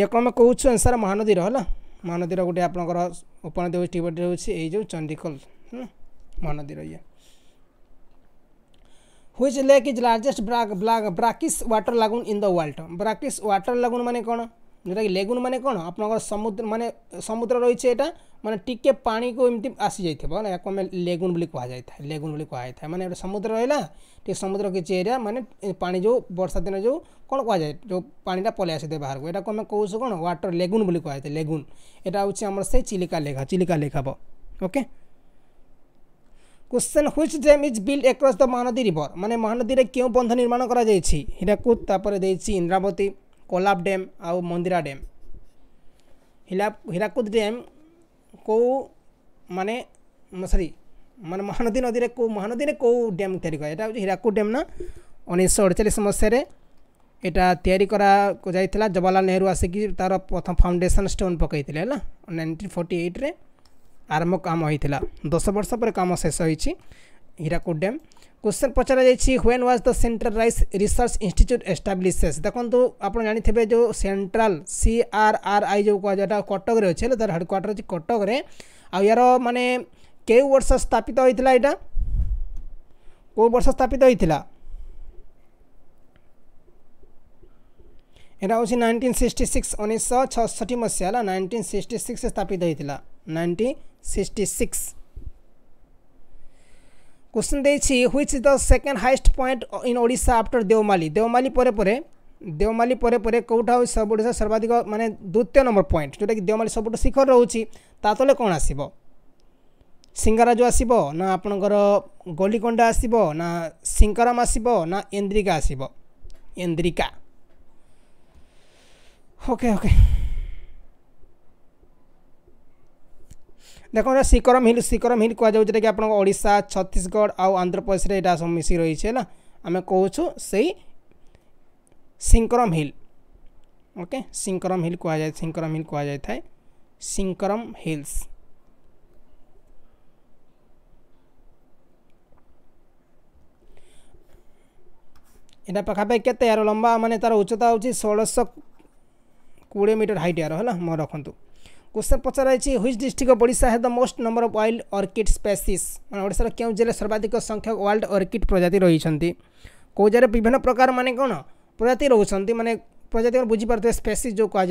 S1: या आम कौ आंसर महानदी है महानदी गोटे आप उपनदी ट्रिब्यूटरी हूँ ये जो चंडीखोल महानदी ये which lake is largest brackish water lagoon in the world brackish water lagoon मानने कौन যেটা কি লেগুন মানে কোণ আপনার সমুদ্র মানে সমুদ্র রয়েছে এটা মানে টিকে পাকু এমনি আসি যাই না আমি লেগুন বলে কুহযাই থাকে লেগুন বলে কুহযাই থাকে মানে সমুদ্র রহলা টিকে সমুদ্র কিছু এরিয়া মানে পা যে বর্ষা দিন যে কোণ কুহযায় যে পাটা পলাই আসি বাহারক এটা আমি কৌছু কোণ ওয়াটর লেগুন বলে কুহযাই থাকে লেগুন এটা হচ্ছে আমার সেই চিলিকা লেখা চিলিকা লেখ হব okay question which dam is build across the Mahanadi river माने महानदी रे क्यों बंध निर्माण करा जाई छी हिराकुद तापर देई छी इंद्रावती कोलाब डैम आउ मंदिरा डैम हिला हीराकुद डैम को माने सरी মানে মহানদী নদীরে কেউ মহানদীরে কেউ ড্যাম তৈরি করা এটা হচ্ছে হীরাকুদ ড্যাম না উনিশশো অড়চাশ মশায় এটা তৈরি করা যাই জওয়াহরলাল নেহরু আসিকি তার প্রথম ফাউন্ডেসন স্টোন পকাই হল নাইনটিন ফোর্টি এইট্রে আরম্ভ কাম হয়েছিল দশ বর্ষ পরে কাম শেষ হয়েছি হীরাকুদ ড্যাম क्वेश्चन पचरा जाइए when was the central rice research institute establishes देखो तो आप जानते हैं जो central C R R I जो कहटा कटक अच्छे तरह हेडक्वाटर अच्छे कटक आर मानने के वर्ष स्थापित होता यहाँ कौ वर्ष स्थापित होता यहाँ हूँ नाइंटीन सिक्सटी सिक्स उन्नीस छठी मसीह नाइंटीन सिक्सटी सिक्स स्थापित होता नाइंटीन सिक्सटी सिक्स क्वेश्चन देखिए which is the second highest point in Odisha after Deomali Deomali पर पर দেওমালি পরে পরে কোটা হচ্ছে সব ওড়িশা সর্বাধিক মানে দ্বিতীয় নম্বর পয়েন্ট যেটাকি দেওমালি সবুঠু শিখর রয়েছে তা তলে কোণ আসব সিঙ্গারাজ আসব না আপনার গলিকোণ্ডা আসব না সিঙ্কারাম আসব না এন্দ্রিকা আসব এন্দ্রিকা ওকে ওকে ଦେଖନ୍ତୁ ଶିକରମ ହିଲ୍ ଶିକରମ ହିଲ୍ କୁହାଯାଉ ଯେଉଁଟାକି ଆପଣଙ୍କ ଓଡ଼ିଶା ଛତିଶଗଡ଼ ଆଉ ଆନ୍ଧ୍ରପ୍ରଦେଶରେ ଏଇଟା ମିଶି ରହିଛି ହେଲା ଆମେ କହୁଛୁ ସେଇ Sinkaram hill okay Sinkaram hill କୁହାଯାଏ ଶିଙ୍କରମ ହିଲ୍ କୁହାଯାଇଥାଏ ଶିଙ୍କରମ ହିଲ୍ସ এটা পাখাপাখি কেতে আর লম্বা মানে তার উচ্চতা হচ্ছে ষোলশ কোড়ি মিটর হাইট আর হল মনে রাখতু क्वेश्चन पचाराई which district Odisha has the most number of wild orchid species मैं ओडार क्यों जिले सर्वाधिक संख्यक वाइल्ड अर्किड प्रजाति रही कौ जगह विभिन्न प्रकार मैंने कौन प्रजाति रोचे मैंने प्रजाति बुझीपे स्पेसीज जो कह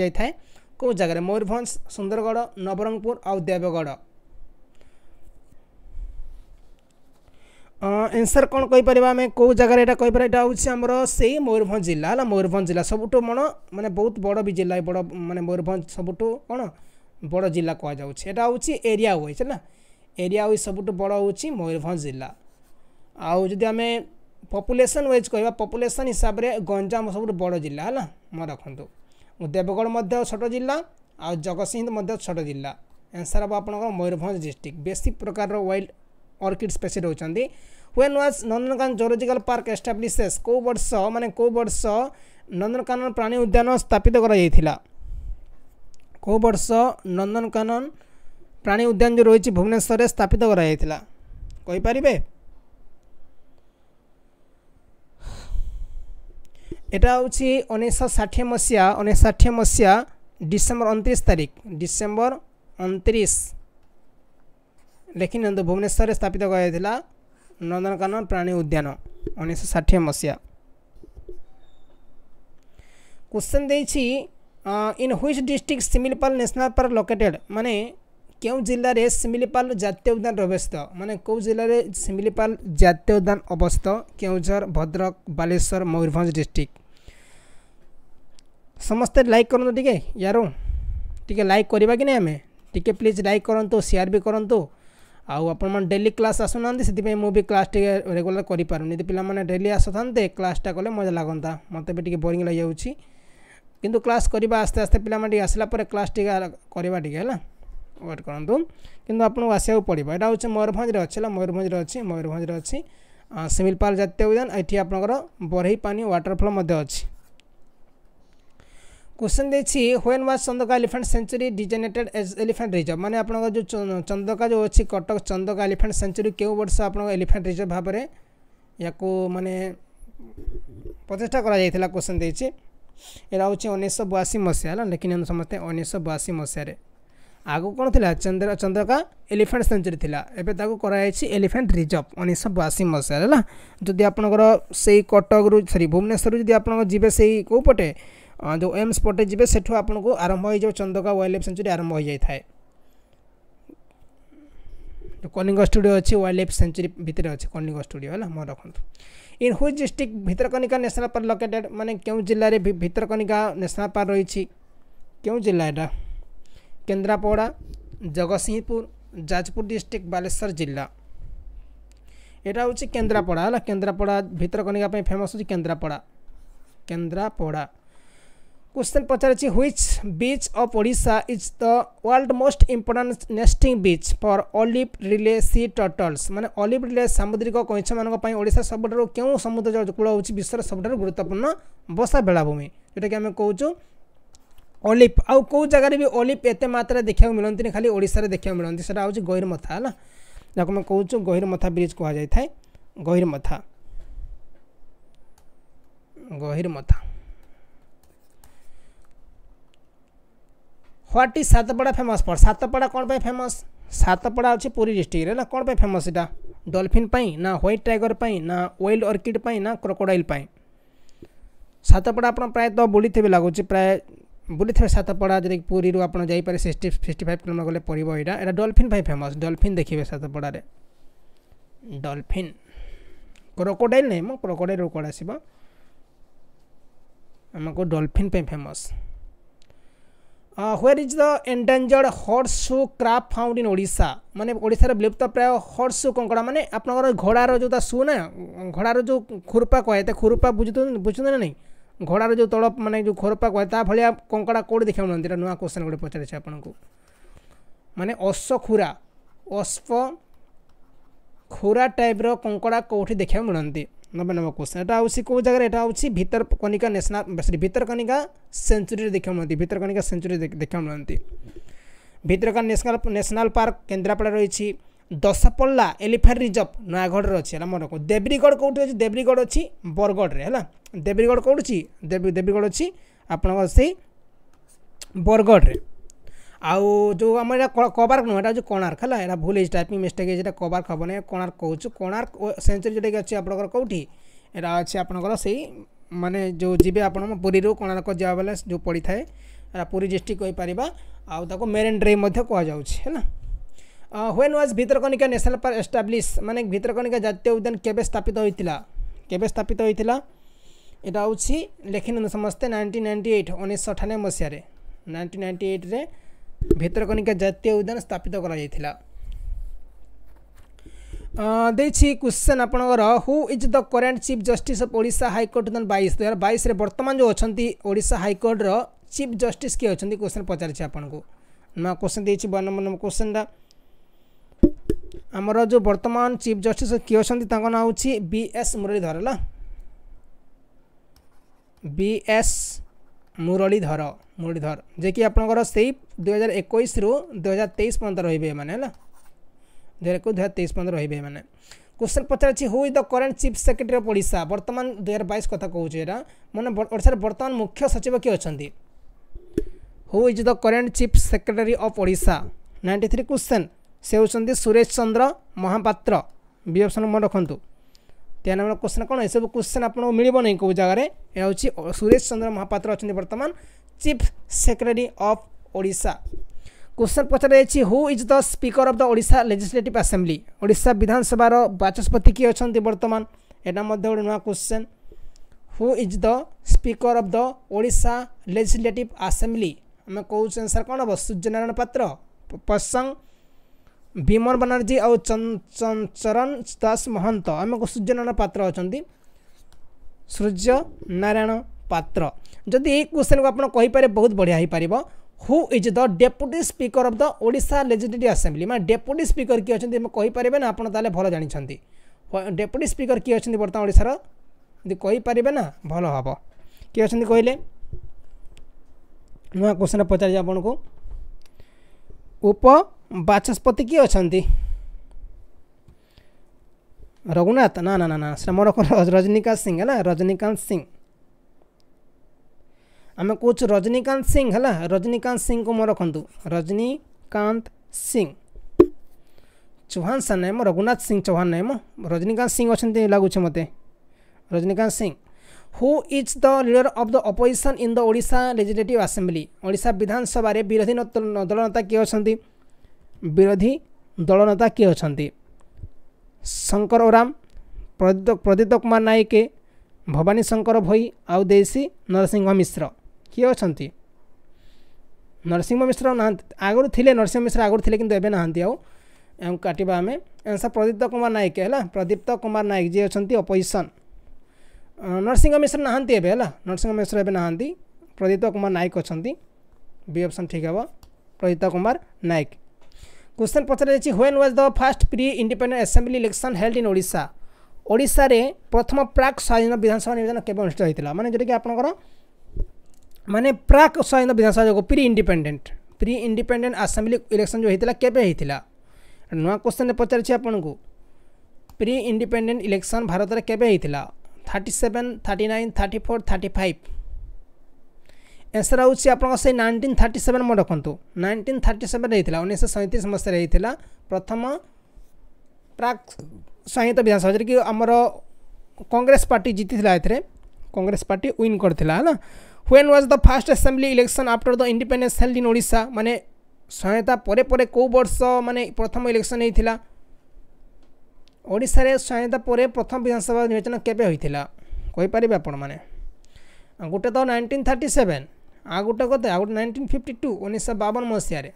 S1: कौ जगह मयूरभ सुंदरगढ़ नवरंगपुर आउ देवगढ़ एनसर अं, कौन कहीपर आम कौ जगार यहाँ कहीपर से मयूरभंज जिला है मयूरभंज जिला सबुठ मन मैंने बहुत बड़ भी जिला बड़ मैंने मयूरभ सबुठ कौन বড় জিলা কুযাচ্ছে এটা হচ্ছে এরিয়া ওয়াইজ না এরিয়া ওয়াইজ সবুঠু বড় হচ্ছে ময়ূরভঞ্জ জিলা আউ যদি আমি পপুলেসন ওয়াইজ কহা পপুলেসন হিসাবে গঞ্জাম সবুঠু বড় জিলা হল মনে রাখতু দেবগড় মধ্যে ছোট জিলা আউ জগৎসিংহ মধ্যে ছোট জিলা এনসার হব আপনার ময়ূরভঞ্জ ডিস্ট্রিক্ট বেশি প্রকার ওয়াইল্ড অর্কিড স্পেসি রয়েছেন when was Nandankanan zoological park establishes কেউ বর্ষ মানে কেউ বর্ষ নন্দনকানন প্রাণী উদ্যান স্থাপিত করা যাইছিলা କେଉଁ ବର୍ଷ ନନ୍ଦନକାନନ ପ୍ରାଣୀ ଉଦ୍ୟାନ ଯେଉଁ ରହିଛି ଭୁବନେଶ୍ୱରରେ ସ୍ଥାପିତ କରାଯାଇଥିଲା କହିପାରିବେ ଏଇଟା ହେଉଛି ଉଣେଇଶହ ଷାଠିଏ ମସିହା ଉଣେଇଶହ ଷାଠିଏ ମସିହା ଡିସେମ୍ବର ଅଣତିରିଶ ତାରିଖ ଡିସେମ୍ବର ଅଣତିରିଶ ଲେଖି ନିଅନ୍ତୁ ଭୁବନେଶ୍ୱରରେ ସ୍ଥାପିତ କରାଯାଇଥିଲା ନନ୍ଦନକାନନ ପ୍ରାଣୀ ଉଦ୍ୟାନ ଉଣେଇଶହ ଷାଠିଏ ମସିହା କୋଶ୍ଚିନ୍ ଦେଇଛି in which district Similipal national park located माने क्यों जिले में सिमिलपाल जितिया उद्यान अवस्थ माने को जिले में सिमिलपाल जितिया उद्यान अवस्थ केर भद्रक बालेश्वर मयूरभ डिस्ट्रिक्ट समस्ते लाइक करूँ टे यारो टे लाइक करवा कि नहीं आम टे प्लीज लाइक करूँ सेयार भी करूँ आउ आपण डेली क्लास आसूना से मुझे क्लास टे रेगुला पारे पाने डेली आसता क्लासटा कले मजा लगता मत भी टे बोरींग लगे কিন্তু ক্লাস করা আস্তে আস্তে পিলা আসলা পরে ক্লাস টিকে করা টিকে হল ওয়েট করতু কিন্তু আপনার আসবাক পড়ব এটা হচ্ছে ময়ূরভঞ্জে অছে ময়ূরভঞ্জে অছে ময়ূরভঞ্জে অছে শিমিলপাল জাতীয় উদ্যান এটি আপনার বরহী পানি ওয়াটরফল অছে क्वेश्चन देखिए when was Chandaka elephant sanctuary designated as elephant reserve माने आप जो चंदका जो अच्छी कटक चंदका एलिफेंट सेंचुरी क्यों वर्ष आप एलिफेंट रिजर्व भाव में या मानने प्रचेषा कर क्वेश्चन देखिए ଏଇଟା ହେଉଛି ଉଣେଇଶହ ବୟାଅଶୀ ମସିହା ହେଲା ଲେଖି ନିଅନ୍ତୁ ସମସ୍ତେ ଉଣେଇଶହ ବୟାଅଶୀ ମସିହାରେ ଆଗକୁ କ'ଣ ଥିଲା ଚନ୍ଦ୍ର ଚନ୍ଦ୍ରକା ଏଲିଫେଣ୍ଟ ସେଞ୍ଚୁରୀ ଥିଲା ଏବେ ତାକୁ କରାଯାଇଛି ଏଲିଫେଣ୍ଟ ରିଜର୍ଭ ଉଣେଇଶହ ବୟାଅଶୀ ମସିହାରେ ହେଲା ଯଦି ଆପଣଙ୍କର ସେଇ କଟକରୁ ସରି ଭୁବନେଶ୍ୱରରୁ ଯଦି ଆପଣ ଯିବେ ସେଇ କେଉଁ ପଟେ ଯେଉଁ ଏମ୍ସ ପଟେ ଯିବେ ସେଠୁ ଆପଣଙ୍କୁ ଆରମ୍ଭ ହୋଇଯିବ ଚନ୍ଦ୍ରକା ୱାଇଲ୍ଡ ଲାଇଫ୍ ସେଞ୍ଚୁରୀ ଆରମ୍ଭ ହୋଇଯାଇଥାଏ କନିଙ୍ଗ ଷ୍ଟୁଡ଼ିଓ ଅଛି ୱାଇଲ୍ଡ ଲାଇଫ୍ ସେଞ୍ଚୁରୀ ଭିତରେ ଅଛି କନିଙ୍ଗ ଷ୍ଟୁଡ଼ିଓ ହେଲା ମନେ ରଖନ୍ତୁ in which district Bhitarkanika national park located মানে কেউ জেলার ভিতরকণিকা ন্যাশনাল পার্ক রয়েছে কেউ জেলা এটা কেন্দ্রাপড়া জগৎসিংহপুর ଯାଜପୁର ଡିଷ୍ଟ୍ରିକ୍ଟ ବାଲେଶ୍ୱର ଜିଲ୍ଲା ଏଇଟା ହେଉଛି କେନ୍ଦ୍ରାପଡ଼ା ହେଲା କେନ୍ଦ୍ରାପଡ଼ା ଭିତରକନିକା ପାଇଁ ଫେମସ୍ ହେଉଛି କେନ୍ଦ୍ରାପଡ଼ା କେନ୍ଦ୍ରାପଡ଼ା क्वेश्चन पचार which beach of Odisha is the world most important nesting beach for olive रिले सी टर्टल्स मैंने अलिव रिले सामुद्रिक कईछ माना सब क्यों समुद्र जलकूल हो विश्व सब गुरुत्वपूर्ण बसा बेलाभूमि जोटा कि आम कौ অলিভ आउ कौ जगार भी অলিভ एत মাত্রায় देखा मिलती খালি ওড়শার দেখা মিলতে সেটা হচ্ছে গহিরমথা হল যা আমি কৌছু গহিরমথা ব্রিজ কুয়া যাই Gahirmatha what is Satapada famous for Satapada କ'ଣ ପାଇଁ ଫେମସ୍ ସାତପଡ଼ା ଅଛି ପୁରୀ ଡିଷ୍ଟ୍ରିକ୍ଟରେ ନା କ'ଣ ପାଇଁ ଫେମସ୍ ସେଇଟା ଡଲଫିନ୍ ପାଇଁ ନା ହ୍ୱାଇଟ୍ ଟାଇଗର୍ ପାଇଁ ନା ୱାଇଲ୍ଡ ଅର୍କିଡ଼୍ ପାଇଁ ନା କ୍ରୋକୋଡାଇଲ୍ ପାଇଁ ସାତପଡ଼ା ଆପଣ ପ୍ରାୟତଃ ବୁଲିଥିବେ ଲାଗୁଛି ପ୍ରାୟ ବୁଲିଥିବେ ସାତପଡ଼ା ଯଦି ପୁରୀରୁ ଆପଣ ଯାଇପାରିବେ ସିକ୍ସଟି ସିକ୍ସଟି ଫାଇଭ୍ କିଲୋମିଟର ଗଲେ ପଡ଼ିବ ଏଇଟା ଏଇଟା ଡଲଫିନ୍ ପାଇଁ ଫେମସ୍ ଡଲଫିନ୍ ଦେଖିବେ ସାତପଡ଼ାରେ ଡଲଫିନ୍ କ୍ରୋକୋଡାଇଲ୍ ନାହିଁ ମ କ୍ରୋକୋଡାଇଲ୍ରୁ କୁଆଡ଼େ ଆସିବ ଆମକୁ ଡଲଫିନ୍ ପାଇଁ famous where is the endangered horseshoe crab found in Odisha মানে ওড়িশার বিলুপ্ত প্রায় হর্স শু কঙ্কড়া মানে আপনার ঘোড়ার যে তা শু না ঘোড়ার যে খুরপা কয়ে তা খুরপা বুঝু বুঝুছেন না ঘোড়ার যে তল মানে যে খোরপা কয়ে তা ভাগ কঙ্কড়া কোটি দেখা না এটা নূয়া কোশ্চেন গোটে পচারিছে আপনার মানে অশ্ব খুরা অশ্ব খুরা টাইপ্র কঙ্কড়া কোটি দেখা মিলতে ନବେ ନମ୍ବର କୋଶ୍ଚିନ୍ ଏଇଟା ହେଉଛି କେଉଁ ଜାଗାରେ ଏଇଟା ହେଉଛି ଭିତରକନିକା ନ୍ୟାସନାଲ୍ ସରି ଭିତରକନିକା ସେଞ୍ଚୁରୀରେ ଦେଖିବାକୁ ମିଳନ୍ତି ଭିତରକନିକା ସେଞ୍ଚୁରୀ ଦେଖିବାକୁ ମିଳନ୍ତି Bhitarkanika national national park Kendrapara ରହିଛି ଦଶପଲ୍ଲା ଏଲିଫାଣ୍ଟ ରିଜର୍ଭ ନୟାଗଡ଼ରେ ଅଛି ହେଲା ମନେ ରଖ ଦେବ୍ରିଗଡ଼ କେଉଁଠି ଅଛି ଦେବ୍ରିଗଡ଼ ଅଛି ବରଗଡ଼ରେ ହେଲା ଦେବ୍ରିଗଡ଼ କେଉଁଠି ଅଛି ଦେବ୍ରିଗଡ଼ ଅଛି ଆପଣଙ୍କର ସେଇ ବରଗଡ଼ରେ ଆଉ ଯେଉଁ ଆମର ଏଇଟା କବାର୍କ ନୁହଁ ଏଇଟା ହେଉଛି କୋଣାର୍କ ହେଲା ଏଇଟା ଭୁଲ ହେଇଛି ଟାଇପିଂ ମିଷ୍ଟେକ୍ ହେଇଛି ଏଇଟା କବାର୍କ ହେବନି କୋଣାର୍କ କହୁଛୁ କୋଣାର୍କ ସେଞ୍ଚୁରୀ ଯେଉଁଟାକି ଅଛି ଆପଣଙ୍କର କେଉଁଠି ଏଇଟା ଅଛି ଆପଣଙ୍କର ସେଇ ମାନେ ଯେଉଁ ଯିବେ ଆପଣ ପୁରୀରୁ କୋଣାର୍କ ଯିବା ବେଳେ ଯେଉଁ ପଡ଼ିଥାଏ ଏଇଟା ପୁରୀ ଡିଷ୍ଟ୍ରିକ୍ଟ କହିପାରିବା ଆଉ ତାକୁ ମେରିନ୍ ଡ୍ରାଇଭ୍ ମଧ୍ୟ କୁହାଯାଉଛି ହେଲା when was Bhitarkanika national park establish ମାନେ ଭିତରକନିକା ଜାତୀୟ ଉଦ୍ୟାନ କେବେ ସ୍ଥାପିତ ହୋଇଥିଲା କେବେ ସ୍ଥାପିତ ହୋଇଥିଲା ଏଇଟା ହେଉଛି ଲେଖିନିଅନ୍ତୁ ସମସ୍ତେ ନାଇଣ୍ଟିନ୍ ନାଇଣ୍ଟି ଏଇଟ୍ ଉଣେଇଶହ ଅଠାନବେ ମସିହାରେ ନାଇଣ୍ଟିନ୍ ନାଇଣ୍ଟି ଏଇଟ୍ରେ ଭିତରକନିକା ଜାତୀୟ ଉଦ୍ୟାନ ସ୍ଥାପିତ କରାଯାଇଥିଲା ଦେଇଛି କ୍ୱେଶ୍ଚନ୍ ଆପଣଙ୍କର who is the current chief justice of Odisha high court two thousand ବାଇଶ ଦୁଇ ହଜାର ବାଇଶରେ ବର୍ତ୍ତମାନ ଯେଉଁ ଅଛନ୍ତି ଓଡ଼ିଶା ହାଇକୋର୍ଟର ଚିଫ୍ ଜଷ୍ଟିସ୍ କିଏ ଅଛନ୍ତି କ୍ୱେଶ୍ଚନ୍ ପଚାରିଛି ଆପଣଙ୍କୁ ନୂଆ କ୍ୱେଶ୍ଚନ୍ ଦେଇଛି ବାର ନମ୍ବର ନମ୍ବର କ୍ୱେଶ୍ଚନ୍ଟା ଆମର ଯେଉଁ ବର୍ତ୍ତମାନ ଚିଫ୍ ଜଷ୍ଟିସ୍ କିଏ ଅଛନ୍ତି ତାଙ୍କ ନାଁ ହେଉଛି ବି ଏସ୍ ମୁରଲୀଧର ହେଲା ବି ଏସ୍ ମୁରଲୀଧର मुरलीधर जे कि आप दुई हजार एक दुई हजार तेईस पर्यटन रही है मैंने दुहार एक दुई हजार तेईस पर्यटन रही है मैंने क्वेश्चन पचार who is the current chief secretary of ओा बर्तमान दुई हजार बैस कथ कौन यहाँ मैंने बर्तमान मुख्य सचिव किए अच्छा who is the current chief secretary of ओा नाइंटी थ्री क्वेश्चन से होती सुरेश चंद्र महापात्र बी अप्सन मन रखु तेन क्वेश्चन कौन ये सब क्वेश्चन आपको मिले ना कौ जगह यह हूँ सुरेश चंद्र महापात्र अच्छा बर्तमान चीफ सेक्रेटरी अफ ओा क्वेश्चन पचारे who is the speaker of the Odisha legislative assembly Odisha विधानसभार बाचस्पति किए अच्छा बर्तमान एटा गोटे नुआ question who is the speaker of the legislative assembly आम कौन आंसर कौन हम सूर्यनारायण पात्र पसंग भीमन बनार्जी आउ चरण दास महंत आम सूर्यनारायण पात्र अच्छा सूर्य नारायण पात्र जदि यही क्वेश्चन को आपर बहुत बढ़िया हो पार who is the deputy speaker of the Odisha legislative assembly मैं डेपुटी स्पीकर किए अच्छे कहीपरि ना आपड़े भल जानते डेपुटी स्पीकर किए अच्छे बर्तमान ओडार कहीपरिबे ना भल हम किए अच्छे कहले ना क्वेश्चन पचार उपवाचस्पति किए अच्छा रघुनाथ ना ना ना ना श्रम रजनीकांत सिंह है ना रजनीकांत सिंह आम कौच रजनीकांत सिंह है रजनीकांत सिंह को मैं रजनीकांत सिंह चौहान सर नाम रघुनाथ सिंह चौहान नाम रजनीकांत सिंह अच्छा लगुच मत Rajnikant Singh who is the leader of the opposition in the Odisha legislative assembly विधानसभा विरोधी दल नेता किए अच्छा विरोधी दल नेता किए अच्छा शंकर ओराम प्रदीप कुमार नायके भवानी शंकर भई आउ देसी नरसिंह मिश्र କିଏ ଅଛନ୍ତି ନରସିଂହ ମିଶ୍ର ନାହାନ୍ତି ଆଗରୁ ଥିଲେ ନରସିଂହ ମିଶ୍ର ଆଗରୁ ଥିଲେ କିନ୍ତୁ ଏବେ ନାହାନ୍ତି ଆଉ ଏହାକୁ କାଟିବା ଆମେ ଆନ୍ସର୍ ପ୍ରଦୀପ୍ତ କୁମାର ନାୟକ ହେଲା ପ୍ରଦୀପ୍ତ କୁମାର ନାୟକ ଯିଏ ଅଛନ୍ତି ଅପୋଜିସନ୍ ନରସିଂହ ମିଶ୍ର ନାହାନ୍ତି ଏବେ ହେଲା ନରସିଂହ ମିଶ୍ର ଏବେ ନାହାନ୍ତି ପ୍ରଦୀପ୍ତ କୁମାର ନାୟକ ଅଛନ୍ତି ବି ଅପସନ୍ ଠିକ୍ ହେବ ପ୍ରଦୀପ୍ତ କୁମାର ନାୟକ क्वेश्चन पचराई when was the first pre independent assembly election held in Odisha ओडार प्रथम प्राक् स्वाधीन विधानसभा निर्वाचन केवे अनुषित होता है मैंने जोटा कि आपंकर माने प्राक उत्साहित विधानसभा जो pre independent pre independent assembly election जो होता केवे होता नुआ क्वेश्चन पचार आपन को प्रि इंडिपेडेन्ट इलेक्शन भारत में केवे होता thirty seven thirty nine thirty four thirty five answer हूँ आप नाइंटीन थर्टी सेवेन मैं रखु नाइंटीन थर्टी सेवेन होता उन्नीस सैंतीस मसीह प्रथम प्राक संहित विधानसभा जो कि आमर कांग्रेस पार्टी जीति है कांग्रेस पार्टी विन करता है when was the first assembly election after the independence held in odisha মানে স্বাধীনতা পরে পরে কেউ বর্ষ মানে প্রথম ইলেকশন হয়েছিল ଓଡ଼ିଶାରେ ସ୍ୱାଧୀନତା ପରେ ପ୍ରଥମ ବିଧାନସଭା ନିର୍ବାଚନ କେବେ ହୋଇଥିଲା କହିପାରିବେ ଆପଣମାନେ ଗୋଟେ ତ ନାଇନଟିନ୍ ଥାର୍ଟି ସେଭେନ୍ ଆଉ ଗୋଟେ କେତେ ଆଉ ଗୋଟେ ନାଇନଟିନ୍ ଫିଫ୍ଟି ଟୁ ଉଣେଇଶହ ବାବନ ମସିହାରେ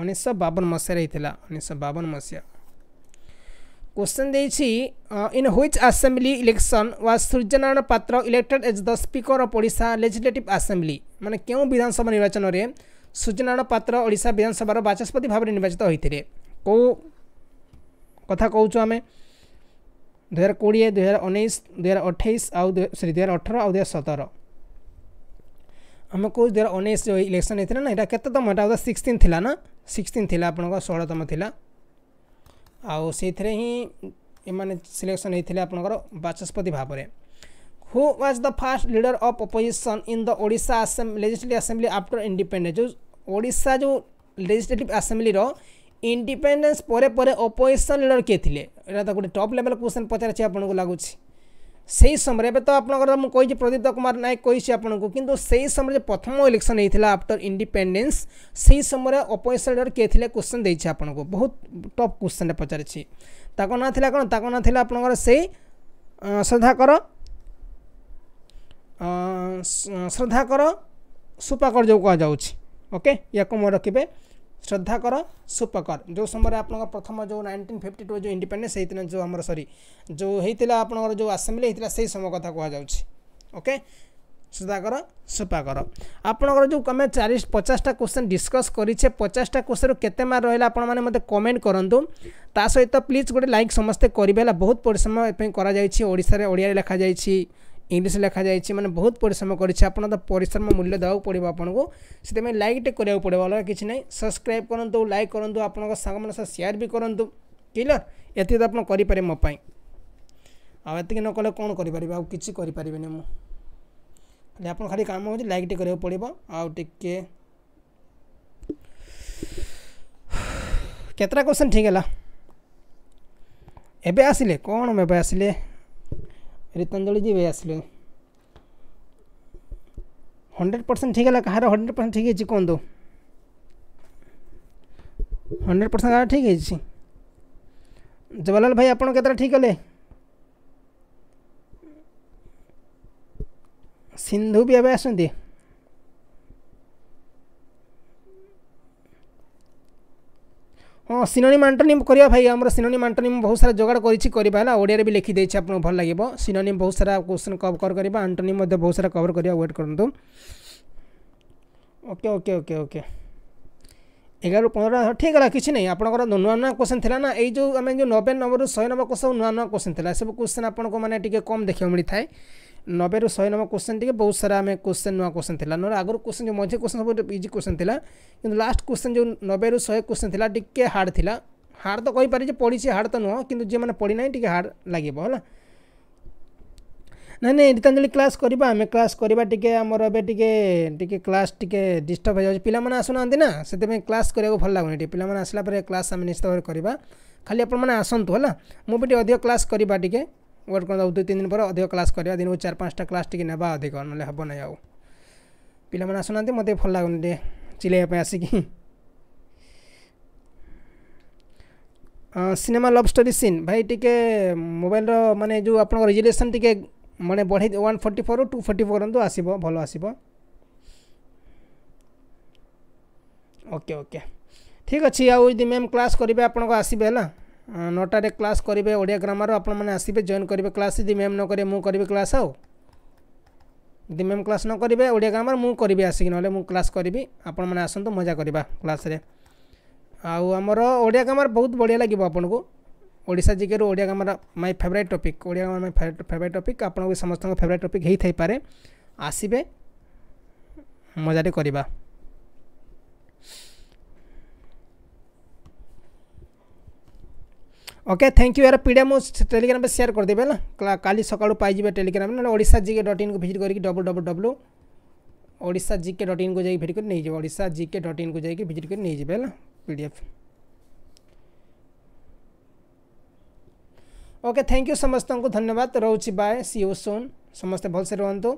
S1: ଉଣେଇଶହ ବାବନ ମସିହାରେ ହେଇଥିଲା ଉଣେଇଶହ ବାବନ ମସିହା question then which assembly election was Suryanarayan Patra elected as the speaker of Odisha legislative assembly मैंने क्यों विधानसभा निर्वाचन में सूर्यनारायण पात्र ओडा विधानसभा बाचस्पति भाव निर्वाचित होते कौ कथा कौच आम दुहार कोड़े दुहार उन्नीस दुहार अठाई आउ सरी दुहार अठर आउ दुहार सतर आम कौ दुहार उन्नीस जो इलेक्शन होता ना यहाँ केतम यहाँ सिक्सटन थी ना सिक्सटन थी आपोलतम थी ଆଉ ସେଇଥିରେ ହିଁ ଏମାନେ ସିଲେକ୍ସନ୍ ହେଇଥିଲେ ଆପଣଙ୍କର ବାଚସ୍ପତି ଭାବରେ who was the first leader of opposition in the Odisha legislative assembly after independence ଯେଉଁ ଓଡ଼ିଶା ଯେଉଁ ଲେଜିସ୍ଲେଟିଭ୍ ଆସେମ୍ବ୍ଲିର ଇଣ୍ଡିପେଣ୍ଡେନ୍ସ ପରେ ପରେ ଅପୋଜିସନ୍ ଲିଡ଼ର କିଏ ଥିଲେ ଏଇଟା ତ ଗୋଟେ ଟପ୍ ଲେଭେଲ୍ କ୍ୱେଶ୍ଚନ୍ ପଚାରିଛି ଆପଣଙ୍କୁ ଲାଗୁଛି ସେହି ସମୟରେ ଏବେ ତ ଆପଣଙ୍କର ମୁଁ କହିଛି ପ୍ରଦୀପ୍ତ କୁମାର ନାୟକ କହିଛି ଆପଣଙ୍କୁ କିନ୍ତୁ ସେହି ସମୟରେ ପ୍ରଥମ ଇଲେକ୍ସନ୍ ହେଇଥିଲା ଆଫ୍ଟର ଇଣ୍ଡିପେଣ୍ଡେନ୍ସ ସେହି ସମୟରେ ଅପୋଜିସନ୍ ଲିଡର୍ କିଏ ଥିଲେ କ୍ୱେଶ୍ଚନ୍ ଦେଇଛି ଆପଣଙ୍କୁ ବହୁତ ଟପ୍ କ୍ୱେଶ୍ଚନ୍ଟେ ପଚାରିଛି ତାଙ୍କ ନାଁ ଥିଲା କ'ଣ ତାଙ୍କ ନାଁ ଥିଲା ଆପଣଙ୍କର ସେଇ ଶ୍ରଦ୍ଧାକର ଶ୍ରଦ୍ଧାକର ସୁପାକର ଯେଉଁ କୁହାଯାଉଛି ଓକେ ୟାକୁ ମୁଁ ରଖିବେ শ্রদ্ধা কর সুপকর যে সময় আপনার প্রথম যে নাইনটিন ফিফটি টু যে ইন্ডিপেন্ডেন্স হয়েছিল যে আমার সরি যে হয়েছিল আপনার যে আসেম্বলি হয়েছিল সেই সময় কথা কুযাচ্ছে ওকে সুধাকর সুপাকর আপনার যে আমি চারিশ পচাশটা কোশ্চেন ডিসকস করেছে পচাশটা কোশ্চেন কেতে মার্ক রহলে আপনার মানে মতো কমেন্ট করতু তা সহ প্লিজ গোটে লাইক সমস্তে করবে হল বহুত পরিশ্রম এপাই করা যাই ওড়শার ওড়িয়ার লেখা যাই इंग्लीश लिखा जाए मैंने बहुत परिश्रम करश्रम मूल्य देवा पड़ो आपको से लाइक टे कराया अलग किसी ना सब्सक्राइब करूँ लाइक करूँ आप सेयार भी करूँ क्लीयर ये तो आप करें मोपाई आतीक नक कौन कर खाली कम हो लाइक टे कराया पड़ो आए कतटा क्वेश्चन ठीक है एवं आसिले कौन एवं आसिले रिटर्न दल जी आस हंड्रेड परसेंट ठीक है कहार हंड्रेड परसेंट ठीक है कहतु हंड्रेड परसेंट कह ठीक है जवाहरलाल भाई आप ठीक कले सिंधु भी एवं आस ହଁ ସିନୋନିମ୍ ଆଣ୍ଟୋନିମ୍ କରିବା ଭାଇ ଆମର ସିନୋନିମ୍ ଆଣ୍ଟୋନିମ୍ ବହୁତ ସାରା ଯୋଗାଡ଼ କରିଛି କରିବା ହେଲା ଓଡ଼ିଆରେ ବି ଲେଖିଦେଇଛି ଆପଣଙ୍କୁ ଭଲ ଲାଗିବ ସିନୋନିମ୍ ବହୁତ ସାରା କ୍ୱେଶ୍ଚନ୍ କଭର୍ କରିବା ଆଣ୍ଟୋନିମ୍ ମଧ୍ୟ ବହୁତ ସାରା କଭର୍ କରିବା ୱେଟ୍ କରନ୍ତୁ ଓକେ ଓକେ ଓକେ ଓକେ ଏଗାରରୁ ପନ୍ଦର ଠିକ୍ ହେଇଗଲା କିଛି ନାହିଁ ଆପଣଙ୍କର ନୂଆ ନୂଆ କୋଶ୍ଚିନ୍ ଥିଲା ନା ଏଇ ଯେଉଁ ଆମେ ଯେଉଁ ନବେ ନମ୍ବରରୁ ଶହେ ନମ୍ବର ସବୁ ନୂଆ ନୂଆ କୋଶ୍ଚିନ୍ ଥିଲା ଏସବୁ କୋଶ୍ଚିନ୍ ଆପଣଙ୍କୁ ମାନେ ଟିକେ କମ୍ ଦେଖିବାକୁ ମିଳିଥାଏ নবেরু শহে নম কোশ্চেন টিকে বহুত সারা আমি কোশ্চেন নয় কোশ্চেন লা নয় আগর কোশ্চেন যে মধ্যে কোশ্চেন সব ইজি কোশ্চেন লা কিন্তু লাস্ট কোশ্চেন যে নবেরু শহে কোশ্চেন লা টিকে হার্ড লা হার্ড তো কইপারে যে পড়িছে হার্ড তো নয় কিন্তু যে মানে পড়ি নাই টিকে হার্ড লাগিব হলা ନାଇଁ ନାଇଁ ଗୀତାଞ୍ଜଳି କ୍ଲାସ୍ କରିବା ଆମେ କ୍ଲାସ୍ କରିବା ଟିକେ ଆମର ଏବେ ଟିକେ ଟିକେ କ୍ଲାସ୍ ଟିକେ ଡିଷ୍ଟର୍ବ ହେଇଯାଉଛି ପିଲାମାନେ ଆସୁନାହାନ୍ତି ନା ସେଥିପାଇଁ କ୍ଲାସ୍ କରିବାକୁ ଭଲ ଲାଗୁନି ଟିକେ ପିଲାମାନେ ଆସିଲା ପରେ କ୍ଲାସ୍ ଆମେ ନିଶ୍ଚିତ ଭାବରେ କରିବା ଖାଲି ଆପଣମାନେ ଆସନ୍ତୁ ହେଲା ମୁଁ ବି ଟିକେ ଅଧିକ କ୍ଲାସ୍ କରିବା ଟିକେ वेट कर दुई तीन दिन पर अधिक क्लास करा दिन को चार पाँचटा क्लास टी ना अधिक ना हम ना आउ पाने आसुना मत भल लगुन टे चिल्वाई आसिक सिनेमा लव स्टोरी सीन भाई टी मोबाइल मानने जो आप रिजल्यूसन टी मानने बढ़े one forty four two forty four करूँ आसो भल आस ओके ओके ठीक अच्छे आउ मैम क्लास करेंगे आपको आसबे है ନଅଟାରେ କ୍ଲାସ୍ କରିବେ ଓଡ଼ିଆ ଗ୍ରାମାର ଆପଣମାନେ ଆସିବେ ଜଏନ୍ କରିବେ କ୍ଲାସ୍ ଯଦି ମ୍ୟାମ୍ ନ କରିବେ ମୁଁ କରିବି କ୍ଲାସ୍ ଆଉ ଯଦି ମ୍ୟାମ୍ କ୍ଲାସ୍ ନ କରିବେ ଓଡ଼ିଆ ଗ୍ରାମାର ମୁଁ କରିବି ଆସିକି ନହେଲେ ମୁଁ କ୍ଲାସ୍ କରିବି ଆପଣମାନେ ଆସନ୍ତୁ ମଜା କରିବା କ୍ଲାସ୍ରେ ଆଉ ଆମର ଓଡ଼ିଆ ଗ୍ରାମାର ବହୁତ ବଢ଼ିଆ ଲାଗିବ ଆପଣଙ୍କୁ ଓଡ଼ିଶା ଜିକେରୁ Odia grammar my favourite topic Odia grammar my favourite topic ଆପଣଙ୍କୁ ସମସ୍ତଙ୍କ ଫେଭରାଇଟ୍ ଟପିକ୍ ହେଇଥାଇପାରେ ଆସିବେ ମଜାରେ କରିବା ओके थैंक यू यार पीडिया मु टेलीग्राम पे सेयार करदे ना का सका पाइबे टेलीग्राम ना ओडा जिके डट इन को विजिट करके डबल डबल डब्लू ओडा जिके डट इन को जाइए भिजिट कर नहीं जिके डट इन को जाइए भिजिट कर नहीं जाए है पीडीएफ ओके थैंक यू समस्त को धन्यवाद रोच बाय सी ओ सोन समस्ते भलसे रुंतु